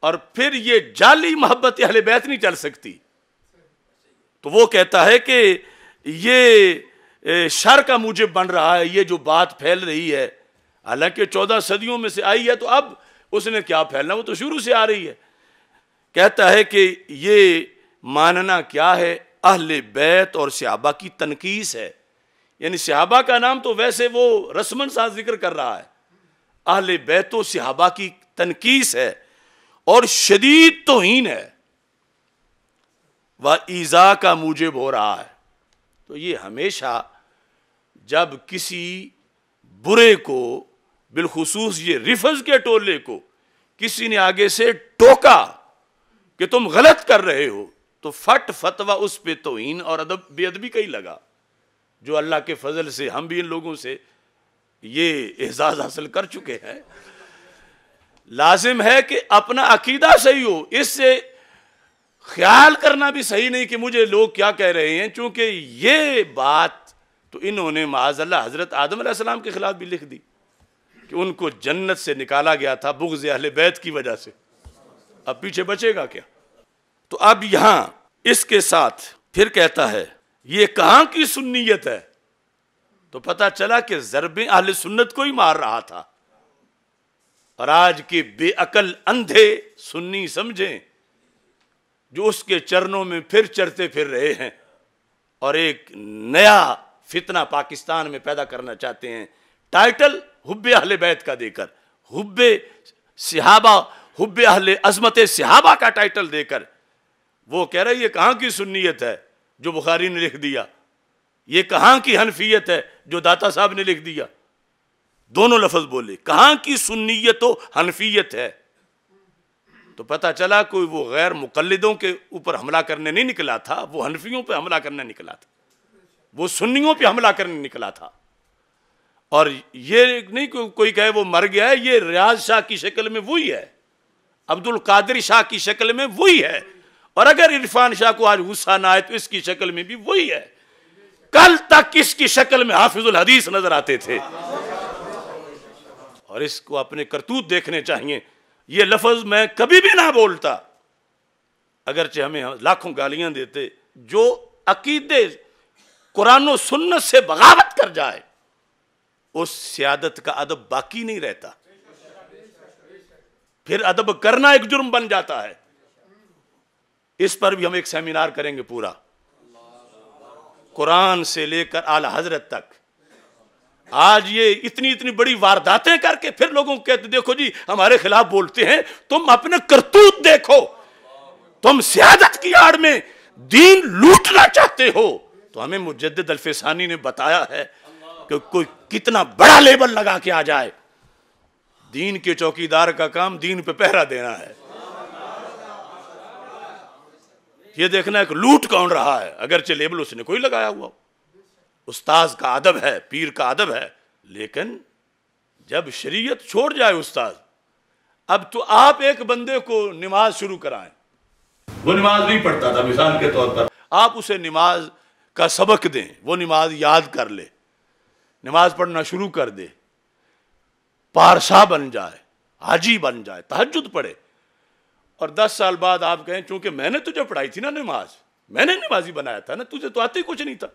और फिर ये जाली मोहब्बत अहल बैत नहीं चल सकती तो वो कहता है कि ये शर का मुझे बन रहा है ये जो बात फैल रही है हालांकि चौदह सदियों में से आई है तो अब उसने क्या फैलना वो तो शुरू से आ रही है कहता है कि ये मानना क्या है अहल बैत और सिहाबा की तनकीस है यानी सिहाबा का नाम तो वैसे वो रस्मन सा जिक्र कर रहा है अहल बैत सिहाबा की तनकीस है और शदीद तोहन है व ईज़ा का मूजब हो रहा है तो ये हमेशा जब किसी बुरे को बिलखसूस ये रिफज के टोले को किसी ने आगे से टोका कि तुम गलत कर रहे हो तो फट फतवा उस पे तोहन और अदब बेअदबी का ही लगा जो अल्लाह के फजल से हम भी इन लोगों से ये एजाज हासिल कर चुके हैं लाजिम है कि अपना अकीदा सही हो इससे ख्याल करना भी सही नहीं कि मुझे लोग क्या कह रहे हैं चूंकि ये बात तो इन्होंने माजल्ला हज़रत आदम आसमाम के ख़िलाफ़ भी लिख दी कि उनको जन्नत से निकाला गया था बुग्ज़ अहल बैत की वजह से अब पीछे बचेगा क्या तो अब यहां इसके साथ फिर कहता है ये कहाँ की सुन्नीयत है तो पता चला कि ज़रबे अहल सुन्नत को ही मार रहा था और आज के बेअकल अंधे सुन्नी समझें जो उसके चरणों में फिर चढ़ते फिर रहे हैं और एक नया फितना पाकिस्तान में पैदा करना चाहते हैं टाइटल हुब्बे अहले बैत का देकर हुब्बे सिहाबा हुब्बे अहले अजमत सिहाबा का टाइटल देकर वो कह रहा है ये कहाँ की सुन्नियत है जो बुखारी ने लिख दिया ये कहाँ की हनफियत है जो दाता साहब ने लिख दिया दोनों लफज बोले कहाँ की सुन्नीत हनफियत है तो पता चला कोई वो गैर मुकलदों के ऊपर हमला करने नहीं निकला था वो हनफियों पे हमला करने निकला था वो सुन्नियों पे हमला करने निकला था और ये नहीं को, कोई कहे वो मर गया है ये रियाज शाह की शक्ल में वही है अब्दुल कादिर शाह की शक्ल में वही है और अगर इरफान शाह को आज गुस्सा ना आए तो इसकी शक्ल में भी वही है कल तक इसकी शक्ल में हाफिजुल हदीस नजर आते थे और इसको अपने करतूत देखने चाहिए ये लफज मैं कभी भी ना बोलता अगरचे हमें हम लाखों गालियां देते जो अकीदे कुरान सुन्नत से बगावत कर जाए उस सियादत का अदब बाकी नहीं रहता फिर अदब करना एक जुर्म बन जाता है इस पर भी हम एक सेमिनार करेंगे पूरा कुरान से लेकर आला हजरत तक आज ये इतनी इतनी बड़ी वारदातें करके फिर लोगों को कहते देखो जी हमारे खिलाफ बोलते हैं तुम अपने करतूत देखो तुम सियादत की आड़ में दीन लूटना चाहते हो तो हमें मुजद अल्फेसानी ने बताया है कि कोई कितना बड़ा लेबल लगा के आ जाए दीन के चौकीदार का काम दीन पे पहरा देना है ये देखना है कि लूट कौन रहा है अगरचे लेबल उसने कोई लगाया हुआ उस्ताज का अदब है पीर का अदब है लेकिन जब शरीयत छोड़ जाए उस्ताद अब तो आप एक बंदे को नमाज शुरू कराएं वो नमाज नहीं पढ़ता था मिसाल के तौर पर आप उसे नमाज का सबक दें वो नमाज याद कर ले नमाज पढ़ना शुरू कर दे पारसा बन जाए हाजी बन जाए तहजद पढ़े और दस साल बाद आप कहें चूंकि मैंने तुझे पढ़ाई थी ना नमाज मैंने नमाजी बनाया था ना तुझे तो आती कुछ नहीं था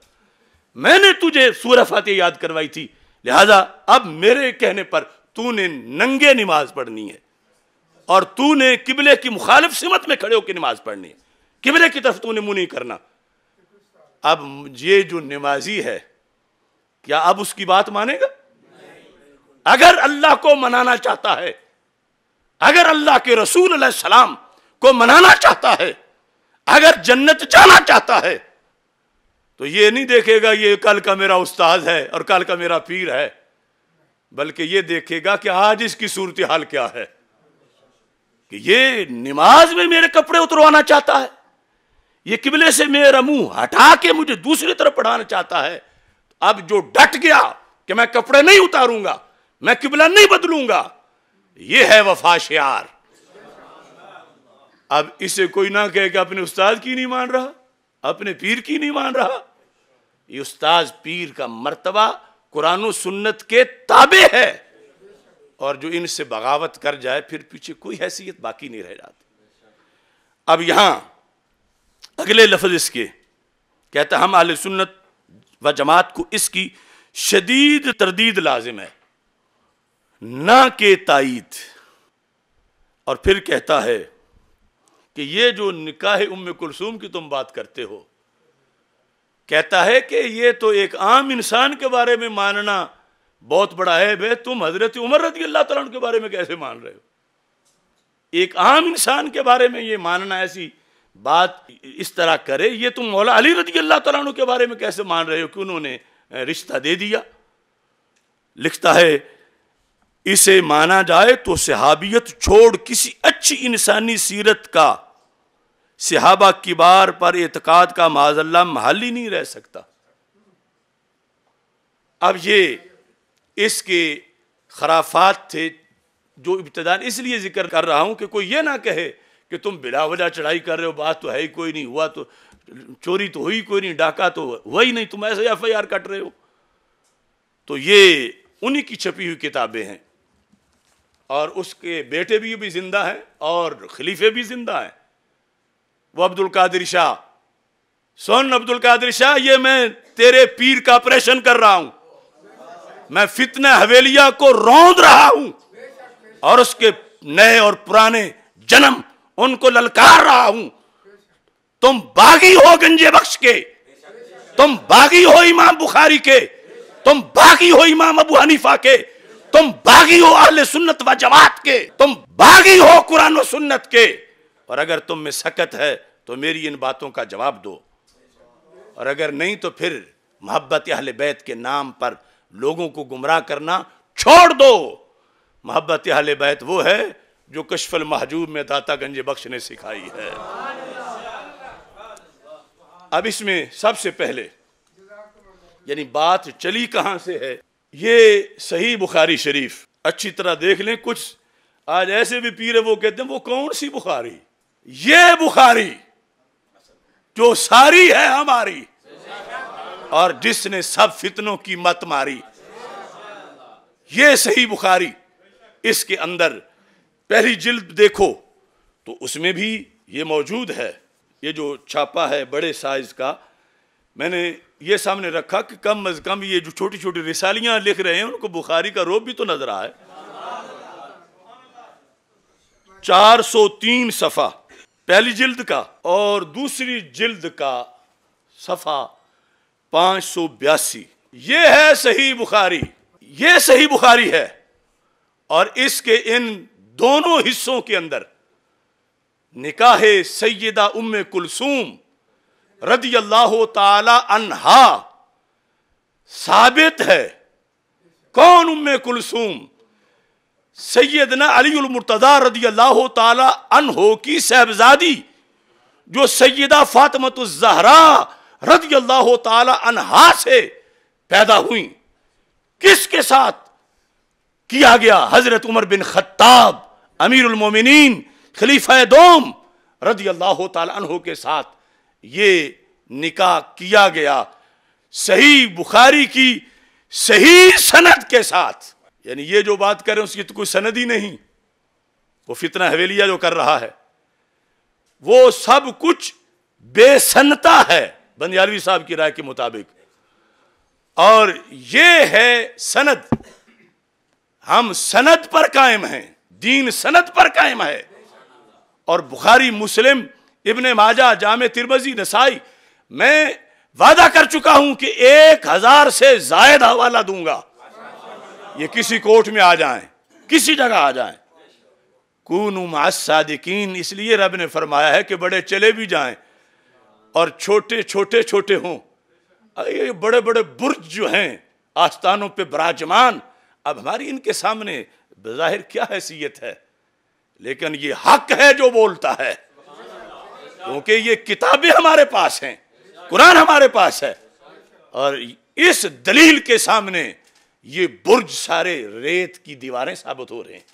मैंने तुझे सूरह फातिहा याद करवाई थी लिहाजा अब मेरे कहने पर तूने नंगे नमाज पढ़नी है और तूने किबले की मुखालिफ सिमत में खड़े होकर नमाज पढ़नी है किबले की तरफ तूने मुंह नहीं करना अब ये जो नमाजी है क्या अब उसकी बात मानेगा अगर अल्लाह को मनाना चाहता है अगर अल्लाह के रसूल सलाम को मनाना चाहता है अगर जन्नत जाना चाहता है तो ये नहीं देखेगा ये कल का मेरा उस्ताद है और कल का मेरा पीर है बल्कि ये देखेगा कि आज इसकी सूरत हाल क्या है कि ये नमाज में मेरे कपड़े उतरवाना चाहता है ये किबले से मेरा मुंह हटा के मुझे दूसरी तरफ पढ़ाना चाहता है अब जो डट गया कि मैं कपड़े नहीं उतारूंगा मैं किबला नहीं बदलूंगा ये है वफाशियार अब इसे कोई ना कहे कि अपने उस्ताद की नहीं मान रहा अपने पीर की नहीं मान रहा ये उस्ताज पीर का मर्तबा कुरान सुन्नत के ताबे है और जो इनसे बगावत कर जाए फिर पीछे कोई हैसियत बाकी नहीं रह जाती अब यहां अगले लफज इसके कहता हम आल सुन्नत व जमात को इसकी शदीद तरदीद लाजिम है ना के ताइद और फिर कहता है कि ये जो निकाह उम कुलसूम की तुम बात करते हो कहता है कि ये तो एक आम इंसान के बारे में मानना बहुत बड़ा है भे तुम हजरत उमर रजी अल्लाह तला के बारे में कैसे मान रहे हो एक आम इंसान के बारे में ये मानना ऐसी बात इस तरह करे ये तुम मौला अली रजी अल्लाह तला के बारे में कैसे मान रहे हो कि उन्होंने रिश्ता दे दिया लिखता है इसे माना जाए तो सहाबियत छोड़ किसी अच्छी इंसानी सीरत का सिहाबा किबार पर एतकाद का माजल्ला महल ही नहीं रह सकता अब ये इसके खराफात थे जो इब्तदान इसलिए जिक्र कर रहा हूं कि कोई ये ना कहे कि तुम बिला चढ़ाई कर रहे हो बात तो है ही कोई नहीं हुआ तो चोरी तो हुई कोई नहीं डाका तो हुआ ही नहीं तुम ऐसे एफ आई आर कट रहे हो तो ये उन्हीं की छपी हुई किताबें हैं और उसके बेटे भी भी जिंदा हैं और खलीफे भी जिंदा हैं वो अब्दुल कादिर शाह सुन अब्दुल कादिर शाह ये मैं तेरे पीर का ऑपरेशन कर रहा हूं मैं फितने हवेलिया को रौंद रहा हूं और उसके नए और पुराने जन्म उनको ललकार रहा हूं तुम बागी हो गंजे बख्श के तुम बागी हो इमाम बुखारी के तुम बागी हो इमाम अबू हनीफा के तुम बागी हो अहले सुन्नत व जमात के तुम बागी हो कुरान व सुन्नत के और अगर तुम में सकत है तो मेरी इन बातों का जवाब दो और अगर नहीं तो फिर मोहब्बत अहल बैत के नाम पर लोगों को गुमराह करना छोड़ दो मोहब्बत अहल बैत वो है जो कशफल महजूब में दाता गंज बख्श ने सिखाई है अब इसमें सबसे पहले यानी बात चली कहां से है ये सही बुखारी शरीफ अच्छी तरह देख लें कुछ आज ऐसे भी पीर है वो कहते हैं वो कौन सी बुखारी ये बुखारी जो सारी है हमारी और जिसने सब फितनों की मत मारी ये सही बुखारी इसके अंदर पहली जिल्द देखो तो उसमें भी ये मौजूद है ये जो छापा है बड़े साइज का मैंने ये सामने रखा कि कम अज कम ये जो छोटी छोटी रिसालियां लिख रहे हैं उनको बुखारी का रोप भी तो नजर आए 403 सफा पहली जिल्द का और दूसरी जिल्द का सफ़ा पांच सौ बयासी ये है सही बुखारी ये सही बुखारी है और इसके इन दोनों हिस्सों के अंदर निकाहे सैदा उम्म कुलसूम रदी अल्लाह तहा साबित है कौन उम्म कुलसूम सैदना अली रदी अल्लाह तहो की साहबजादी जो सैदा जहरा रदी अल्लाह तहा से पैदा हुई किसके साथ किया गया हज़रत उमर बिन खत्ताब अमीर उलमोमिन खलीफा दोम रदी अल्लाह तहो के साथ ये निका किया गया सही बुखारी की सही सनत के साथ यानी ये जो बात करें उसकी तो कोई सनद ही नहीं वो फितना हवेलिया जो कर रहा है वो सब कुछ बेसनता है बंदियालवी साहब की राय के मुताबिक और ये है सनद हम सनद पर कायम हैं दीन सनद पर कायम है और बुखारी मुस्लिम इबन माजा जाम तिरमजी नसाई मैं वादा कर चुका हूं कि एक हजार से जायद हवाला दूंगा ये किसी कोर्ट में आ जाएं किसी जगह आ जाएं कूनू मासादिकीन इसलिए रब ने फरमाया है कि बड़े चले भी जाएं और छोटे छोटे छोटे हों ये बड़े बड़े बुर्ज जो हैं आस्थानों पे बराजमान अब हमारी इनके सामने बज़ाहिर क्या हैसियत है लेकिन ये हक है जो बोलता है क्योंकि ये किताबें हमारे पास हैं कुरान हमारे पास है और इस दलील के सामने ये बुर्ज सारे रेत की दीवारें साबित हो रहे हैं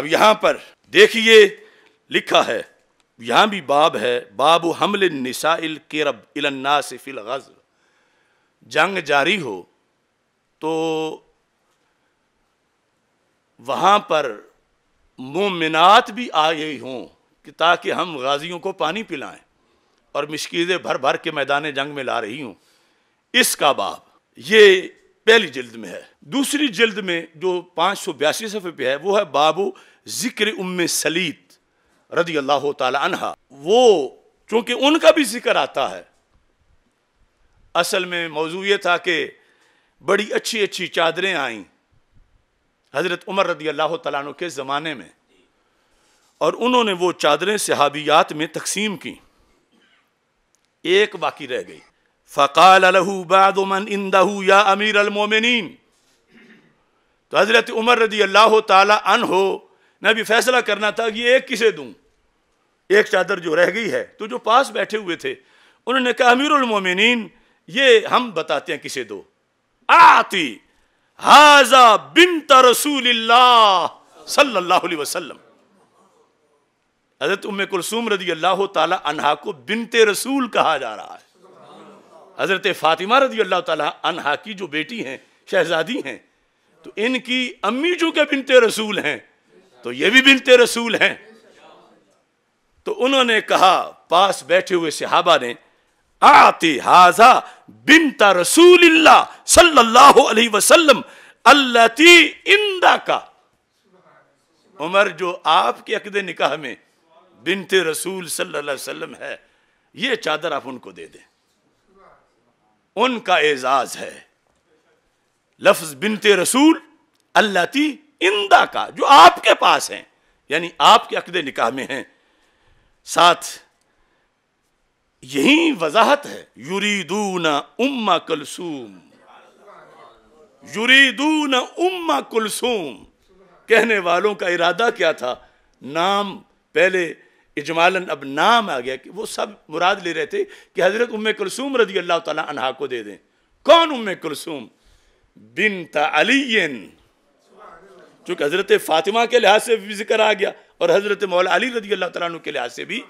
अब यहां पर देखिए लिखा है यहां भी बाब है बाब हमले निसाइल केरब से फिल जंग जारी हो तो वहां पर मोमिनात भी आ गई हों कि ताकि हम गाजियों को पानी पिलाएं और मशकीज़ें भर भर के मैदान जंग में ला रही हूं इसका बाब ये पहली जल्द में है दूसरी जिल्द में जो पाँच सौ बयासी सफ़े पे है वो है बाबू ज़िक्र उम सलीत रदी अल्लाह तहा वो चूँकि उनका भी जिक्र आता है असल में मौजू ये था कि बड़ी अच्छी अच्छी चादरें आईं हज़रत उमर रदी अल्लाह तु के ज़माने में और उन्होंने वो चादरें सहाबियात में तकसीम की एक बाकी रह गई फ़काल बादमन इंदहू या अमीर अलमोमिन तो हज़रत उमर रदी अल्लाह तन हो ने भी फैसला करना था कि एक किसे दूँ एक चादर जो रह गई है तो जो पास बैठे हुए थे उन्होंने कहा अमीर अलमोमिन ये हम बताते हैं किसे दो आती हाजा बिनत रसूल सल्लल्लाहु अलैहि वसल्लम हज़रत उम कुलसूम रदी अल्लाह तला अनहा को बिनते रसूल कहा जा रहा है हज़रत फ़ातिमा रजी अल्लाह तहा की जो बेटी हैं शहज़ादी हैं तो इनकी अम्मी जो के बिनते रसूल हैं तो ये भी बिनते रसूल हैं तो उन्होंने कहा पास बैठे हुए सिहाबा ने आते हाजा बिनता रसूल सल्लल्लाहु अल्लाह इंदा का उमर जो आपके अकद निकाह में बिनते रसूल सल्लल्लाहु है ये चादर आप उनको दे दें उनका एजाज है लफ्ज बिनते रसूल अल्लाह ती इंदा का जो आपके पास है यानी आपके अकदे निकाह में है साथ यही वजाहत है युरीदूना उम्मा कुलसूम युरीदूना उम्मा कुलसूम कहने वालों का इरादा क्या था नाम पहले इजमालन अब नाम आ गया कि वो सब मुराद ले रहे थे कि हज़रत उम कुलसूम रजी अल्लाह तहा को दे दें कौन उम कुलसूम बिन तलीन चूँकि हज़रत फ़ातिमा के लिहाज से भी जिक्र आ गया और हज़रत मौला अली रजी अल्लाह तु के लिहाज से भी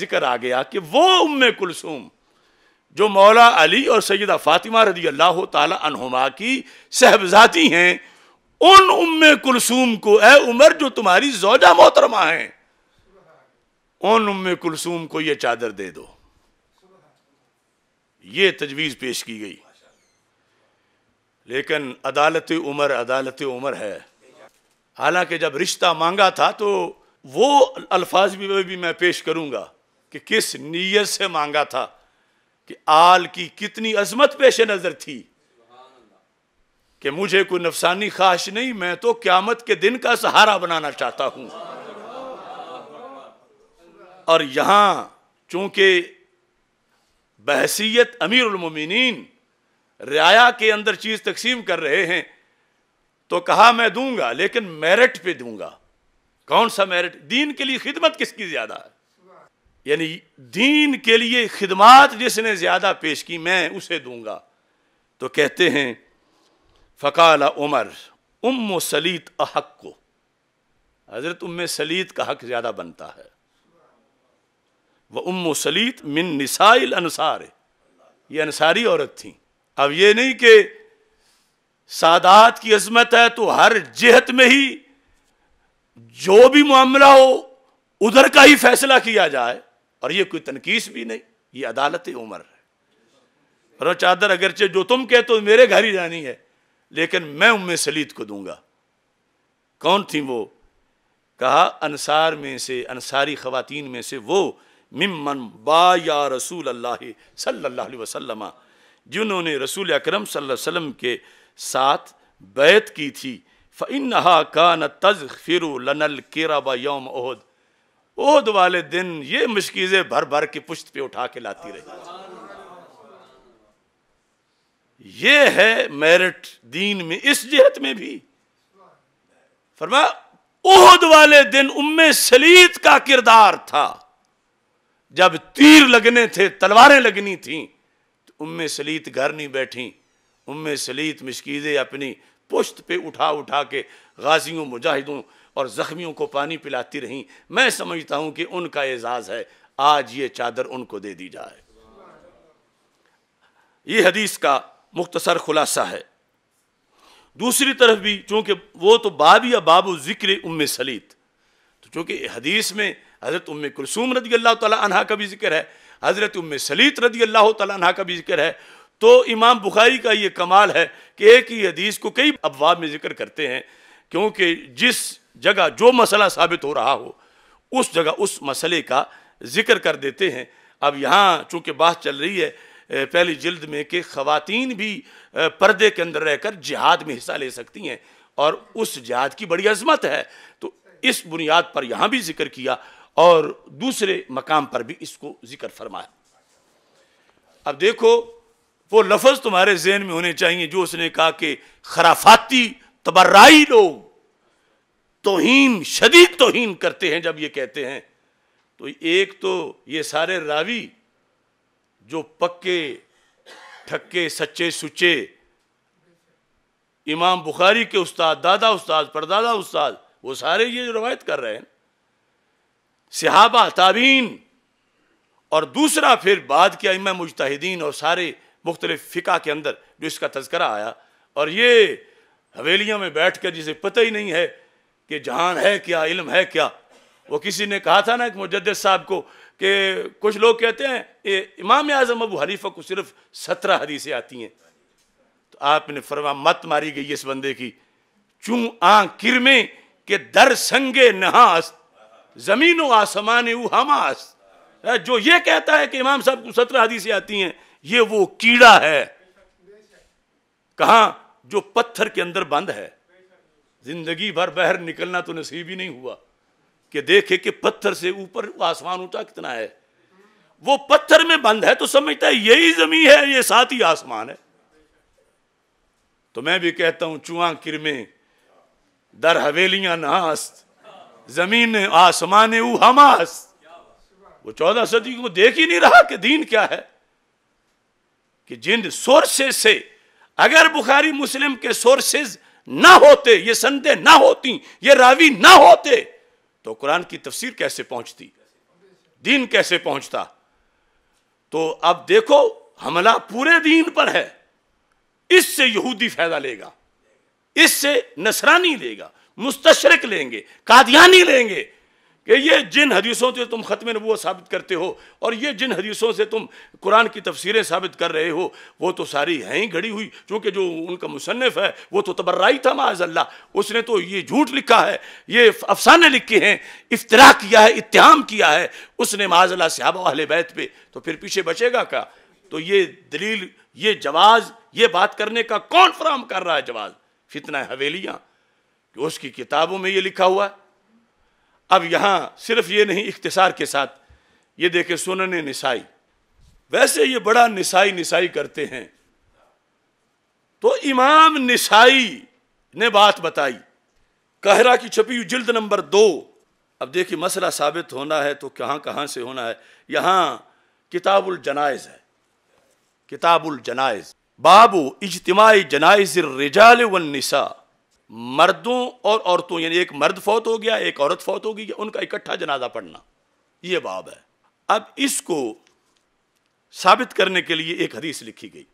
जिक्र आ गया कि वो उम कुलसूम जो मौला अली और सैदा फ़ातिमा रजी अल्लाह तहुमा की सहबजाती हैं उन उम कुलसूम को ए उमर जो तुम्हारी जोजा मोहतरमा हैं उन उम कुलसूम को ये चादर दे दो ये तजवीज़ पेश की गई लेकिन अदालत उमर अदालत उमर है हालांकि जब रिश्ता मांगा था तो वो अल्फाज भी, भी मैं पेश करूंगा कि किस नीयत से मांगा था कि आल की कितनी अजमत पेश नज़र थी कि मुझे कोई नफसानी ख्वाहिश नहीं मैं तो क्यामत के दिन का सहारा बनाना चाहता हूँ और यहाँ चूँकि बहसीत अमीरमिन रियाया के अंदर चीज़ तकसीम कर रहे हैं तो कहा मैं दूंगा लेकिन मेरिट पे दूंगा कौन सा मेरिट दीन के लिए खिदमत किसकी ज़्यादा है यानी दीन के लिए खिदमात जिसने ज़्यादा पेश की मैं उसे दूंगा तो कहते हैं फकाल उमर उम सलीत अहक को हज़रत उम सलीत का हक ज़्यादा बनता है व उम सलीत मिन निसाइल अनसार ये अनसारी औरत थी अब ये नहीं कि सादात की अजमत है तो हर जहत में ही जो भी मामला हो उधर का ही फैसला किया जाए और ये कोई तनकीस भी नहीं ये अदालत उम्र है चादर अगरचे जो तुम कहते हो मेरे घर ही जानी है लेकिन मैं उम्म सलीत को दूंगा कौन थी वो कहा अनसार में से अनसारी खवतिन में से वो मिम्मन बा या रसूल अल्लाह सल्लल्लाहु अलैहि वसल्लम जिन्होंने रसूल अकरम वसल्लम के साथ बैत की थी फ़िनहा कान तज फिर लनल किरब योम ओहद ओहद वाले दिन ये मशकीज़ें भर भर के पुश्त पे उठा के लाती रही ये है मेरिट दीन में इस जहत में भी फरमा ओहद वाले दिन उम्म सलीत का किरदार था जब तीर लगने थे तलवारें लगनी थीं तो उम्म सलीत घर नहीं बैठी उम्मे सलीत मशकीज़ें अपनी पुश्त पे उठा उठा के गाजियों मुजाहिदों और ज़ख्मियों को पानी पिलाती रहीं मैं समझता हूँ कि उनका एजाज़ है आज ये चादर उनको दे दी जाए ये हदीस का मुख्तसर खुलासा है दूसरी तरफ भी चूँकि वो तो बाब या बाबू ज़िक्र उम सलीत तो चूँकि हदीस में हज़रत उम कुलसूम रदी अल्लाह तह का भी जिक्र है हज़रत उम सलीत रदी अल्लाह तह का भी जिक्र है तो इमाम बुखारी का ये कमाल है कि एक ही हदीस को कई अफवाब में जिक्र करते हैं क्योंकि जिस जगह जो मसला साबित हो रहा हो उस जगह उस मसले का जिक्र कर देते हैं अब यहाँ चूँकि बात चल रही है पहली जल्द में कि खुवात भी पर्दे के अंदर रहकर जिहाद में हिस्सा ले सकती हैं और उस जिहाद की बड़ी अजमत है तो इस बुनियाद पर यहाँ भी जिक्र किया और दूसरे मकाम पर भी इसको जिक्र फरमाया अब देखो वो लफज तुम्हारे जहन में होने चाहिए जो उसने कहा कि खराफाती तबर्राई लोग तोहन शदीद तोहन करते हैं जब ये कहते हैं तो एक तो ये सारे रावी जो पक्के ठक्के सच्चे सुचे इमाम बुखारी के उस्ताद दादा उस्ताद परदादा उस्ताद वो सारे ये रवायत कर रहे हैं सिहाबा ताबीन और दूसरा फिर बाद के अम मुजतहदीन और सारे मुख्तलिफ फ़िका के अंदर जो इसका तस्करा आया और ये हवेलियों में बैठ कर जिसे पता ही नहीं है कि जहान है क्या इल्म है क्या वो किसी ने कहा था ना कि मुजद साहब को कि कुछ लोग कहते हैं ये इमाम आज़म अबू हरीफा को सिर्फ सत्रह हदीसें आती हैं तो आपने फरमा मत मारी गई इस बंदे की चूं आ किरमे के दर संगे नहा अस्त ज़मीन व आसमान हमास जो ये कहता है कि इमाम साहब को सत्रह हदीसें आती हैं ये वो कीड़ा है कहा जो पत्थर के अंदर बंद है जिंदगी भर बहर निकलना तो नसीब ही नहीं हुआ कि देखे कि पत्थर से ऊपर आसमान ऊंचा कितना है वो पत्थर में बंद है तो समझता है यही जमीन है ये साथ ही आसमान है तो मैं भी कहता हूं चुआ किरमे दर हवेलियां नास्त जमीन आसमान ऊ हमास वो चौदह सदी को देख ही नहीं रहा कि दीन क्या है कि जिन सोर्सेज से अगर बुखारी मुस्लिम के सोर्सेज ना होते ये संदे ना होती ये रावी ना होते तो कुरान की तफसीर कैसे पहुंचती दीन कैसे पहुंचता तो अब देखो हमला पूरे दीन पर है इससे यहूदी फायदा लेगा इससे नसरानी लेगा मुस्तशरक लेंगे कादियानी लेंगे कि ये जिन हदीसों से तुम ख़त्म नबूत साबित करते हो और ये जिन हदीसों से तुम कुरान की तफसीरें साबित कर रहे हो वो तो सारी हैं ही घड़ी हुई क्योंकि जो उनका मुसनफ़ है वो तो तबर्राई था माजल्ला उसने तो ये झूठ लिखा है ये अफसाने लिखे हैं इफ्तरा किया है इत्याम किया है उसने माजल्ला सहाबा वाले बैत पे तो फिर पीछे बचेगा क्या तो ये दलील ये जवाज़ ये बात करने का कौन फ्राहम कर रहा है जवाज़ फितना हवेलियाँ कि उसकी किताबों में ये लिखा हुआ है अब यहाँ सिर्फ ये नहीं इख्तसार के साथ ये देखे सुनने निसाई वैसे ये बड़ा निसाई निसाई करते हैं तो इमाम निसाई ने बात बताई कहरा की छपी हुई जिल्द नंबर दो अब देखिए मसला साबित होना है तो कहाँ कहाँ से होना है यहाँ किताबुल जनाइज है किताबुल जनाइज बाबू इजतमाही जनाइज रिजाल वन निसा मर्दों और औरतों यानी एक मर्द फौत हो गया एक औरत फौत हो गई उनका इकट्ठा जनाजा पढ़ना ये बाब है अब इसको साबित करने के लिए एक हदीस लिखी गई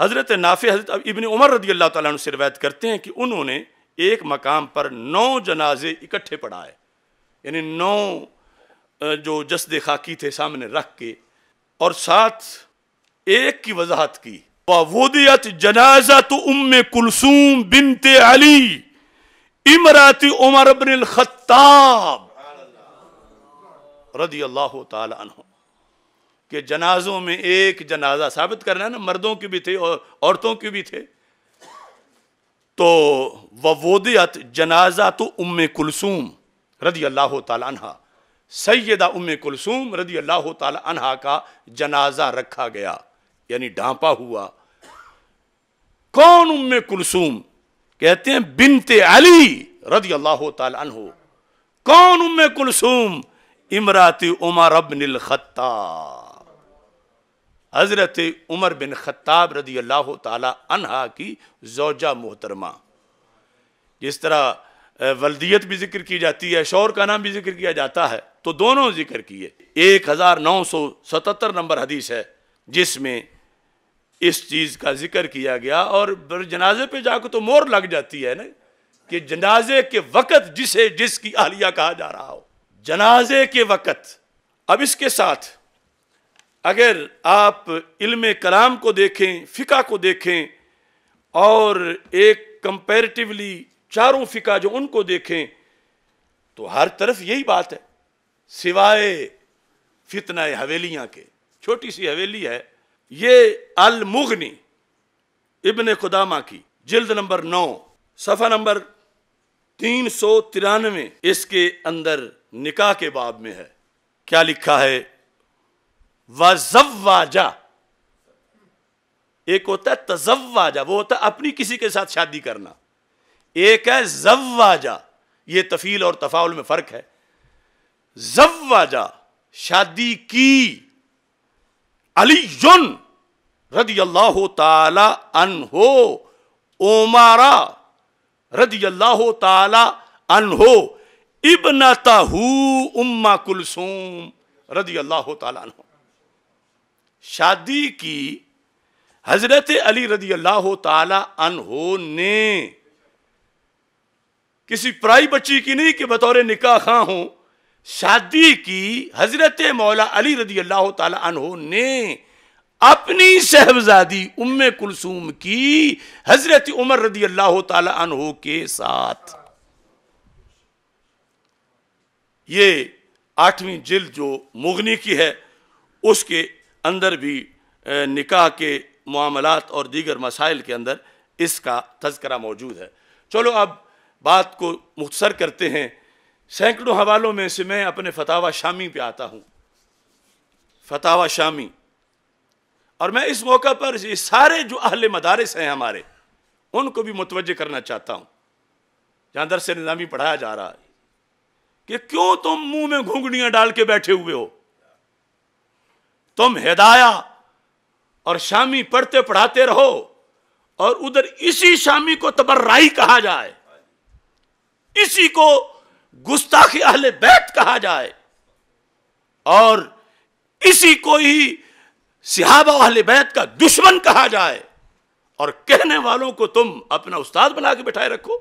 हज़रत नाफे हजरत अब इबन उमर रदी अल्लाह तुम से रवायत करते हैं कि उन्होंने एक मकाम पर नौ जनाजे इकट्ठे पढ़ाए यानी नौ जो जसद खाकी थे सामने रख के और साथ एक की वजाहत की वदियत जनाजा तो उम कुलसूम बिनते अली इमराती उमर बिन खत्ताब रदी अल्लाह तु के जनाजों में एक जनाजा साबित करना है ना मर्दों के भी थे और औरतों के भी थे तो ववोदियत जनाजा तो उम कुलसूम रदी अल्लाह तहा सैदा उम कुलसूम रदी अल्लाह तहा का जनाजा रखा गया यानी ढांपा हुआ कौन उम कुलसूम कहते हैं बिनते अली रदी अल्लाह तहो कौन उम कुलसूम इमराती उमर अबन खत्ता हज़रत उमर बिन खत्ताब रदी अल्लाह तहा की जोजा मोहतरमा जिस तरह वल्दियत भी जिक्र की जाती है शौर का नाम भी जिक्र किया जाता है तो दोनों जिक्र किए एक हज़ार नौ सौ सतहत्तर नंबर हदीस है जिसमें इस चीज़ का जिक्र किया गया और जनाजे पे जाकर तो मोर लग जाती है ना कि जनाजे के वक़्त जिसे जिसकी आलिया कहा जा रहा हो जनाजे के वक़्त अब इसके साथ अगर आप इल्म कलाम को देखें फ़िका को देखें और एक कंपेरेटिवली चारों फ़िका जो उनको देखें तो हर तरफ यही बात है सिवाय फितना हवेलियाँ के छोटी सी हवेली है ये अल मुगनी इब्ने खुदामा की जिल्द नंबर नौ सफ़ा नंबर तीन सौ तिरानवे इसके अंदर निकाह के बाब में है क्या लिखा है वजवाजा एक होता है तजवाजा वो होता है अपनी किसी के साथ शादी करना एक है जवाजा ये तफील और तफाउल में फ़र्क है जवाजा शादी की अलीजुन रदी अल्लाह ताला अनहो ओमारा रदी अल्लाह ताला इब इबन ताहू उम्मा कुलसूम रदी अल्लाह ताला अनहो शादी की हजरत अली रदी अल्लाह ताला अनहो ने किसी पराई बच्ची की नहीं कि बतौर निकाह खां हूं शादी की हजरत मौला अली रजी अल्लाह तहो ने अपनी शहबजादी उम कुलसूम की हजरत उमर रजी अल्लाह तहो के साथ ये आठवीं जिल जो मुगनी की है उसके अंदर भी निकाह के मामलात और दीगर मसाइल के अंदर इसका तस्करा मौजूद है चलो अब बात को मुख्तर करते हैं सैकड़ों हवालों में से मैं अपने फतावा शामी पे आता हूं फतावा शामी और मैं इस मौका पर ये सारे जो अहल मदारस हैं हमारे उनको भी मुतवजह करना चाहता हूं जहां दर से निज़ामी पढ़ाया जा रहा है कि क्यों तुम मुंह में घुंघड़ियां डाल के बैठे हुए हो तुम हिदाया और शामी पढ़ते पढ़ाते रहो और उधर इसी शामी को तबर्राई कहा जाए इसी को गुस्ताखी अहले बैत कहा जाए और इसी को ही सिहाबा अहले बैत का दुश्मन कहा जाए और कहने वालों को तुम अपना उस्ताद बना के बैठाए रखो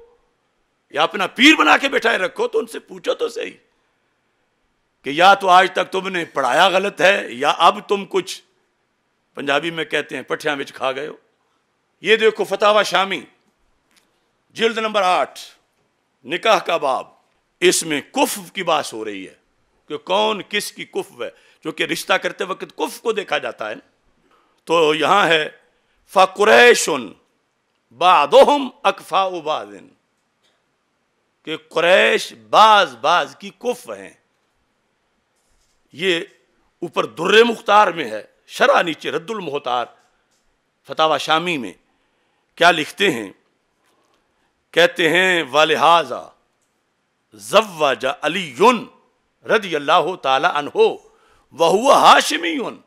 या अपना पीर बना के बैठाए रखो तो उनसे पूछो तो सही कि या तो आज तक तुमने पढ़ाया गलत है या अब तुम कुछ पंजाबी में कहते हैं पठिया बिच खा गए हो ये देखो फतावा शामी जिल्द नंबर आठ निकाह का बाब इसमें कुफ की बात हो रही है कि कौन किस की कुफ है क्योंकि रिश्ता करते वक्त कुफ को देखा जाता है तो यहां है फ़ुरैशन बादोहम अकफा उबादिन के कुरैश बाज बाज की कुफ हैं ये ऊपर दुर्र मुख्तार में है शरा नीचे रद्दुल मोहतार फतावा शामी में क्या लिखते हैं कहते हैं वालहाजा जव्वाजा अली युन रदी अल्लाह ताला तहो वहुआ युन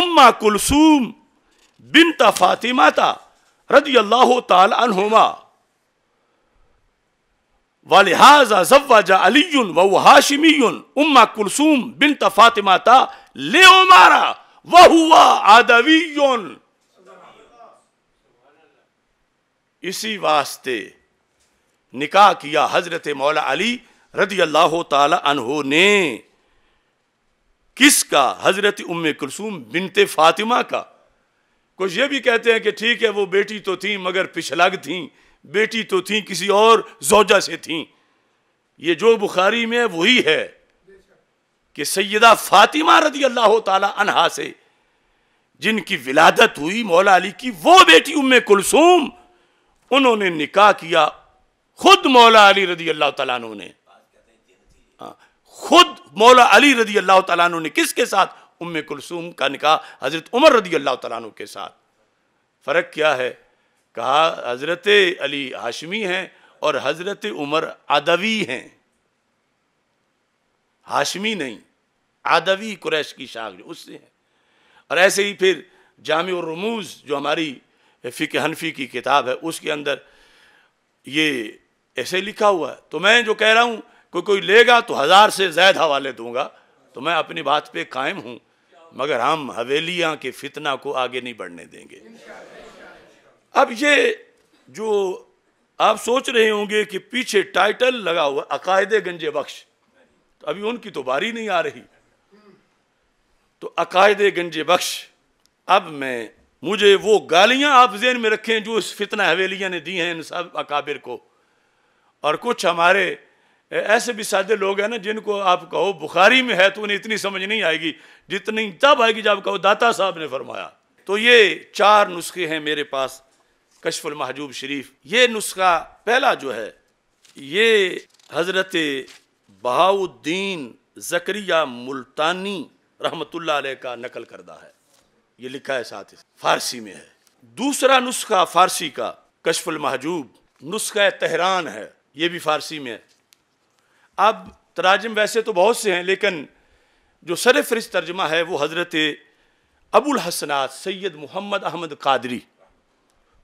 उम्मा कुलसूम बिन ता रदी अल्लाह ताला तहोमा वालिहाजा जव्वाजा अली युन हाशिमी युन उम्मा कुलसूम बिन ता ले उमारा वहुआ आदवी युन इसी वास्ते निकाह किया हज़रत मौला अली रदी अल्लाह तहो ने किसका हज़रत उम्म कुलसूम बिनते फ़ातिमा का कुछ ये भी कहते हैं कि ठीक है वो बेटी तो थी मगर पिछलग थी बेटी तो थी किसी और जोजा से थी ये जो बुखारी में वही है कि सैदा फ़ातिमा रदी अल्लाह तहा से जिनकी विलादत हुई मौला अली की वो बेटी उम्म कुलसूम उन्होंने निकाह किया खुद मौला अली रजी अल्लाह तु ने हाँ, खुद मौला अली रजी अल्लाह तु ने किसके साथ उम कुलसूम का निकाह हज़रत उमर रजी अल्लाह तु के साथ फ़र्क क्या है कहा हज़रत अली हाशमी हैं और हज़रत उमर आदवी हैं हाशमी नहीं आदवी कुरैश की शाख उससे है और ऐसे ही फिर जाम रमूज़ जो हमारी फ़िक हनफी की किताब है उसके अंदर ये ऐसे लिखा हुआ है तो मैं जो कह रहा हूँ कोई कोई लेगा तो हज़ार से ज्यादा हवाले दूंगा तो मैं अपनी बात पे कायम हूँ मगर हम हवेलियाँ के फितना को आगे नहीं बढ़ने देंगे अब ये जो आप सोच रहे होंगे कि पीछे टाइटल लगा हुआ अकायदे गंजे बख्श तो अभी उनकी तो बारी नहीं आ रही तो अकायदे गंजे बख्श अब मैं मुझे वो गालियां आप जेन में रखें जो इस फितना हवेलियाँ ने दी हैं इन सब अकाबिर को और कुछ हमारे ऐसे भी सादे लोग हैं ना जिनको आप कहो बुखारी में है तो उन्हें इतनी समझ नहीं आएगी जितनी तब आएगी जब कहो दाता साहब ने फरमाया तो ये चार नुस्खे हैं मेरे पास कशफुल महजूब शरीफ ये नुस्खा पहला जो है ये हज़रत बहाउद्दीन जकरिया मुल्तानी रहमतुल्ला का नकल करदा है ये लिखा है साथ फारसी में है दूसरा नुस्खा फारसी का कशफुल महजूब नुस्खा तहरान है ये भी फारसी में है अब तराजम वैसे तो बहुत से हैं लेकिन जो सरफरिस तर्जमा है वो हज़रत अबुल हसनात सैयद मोहम्मद अहमद कादरी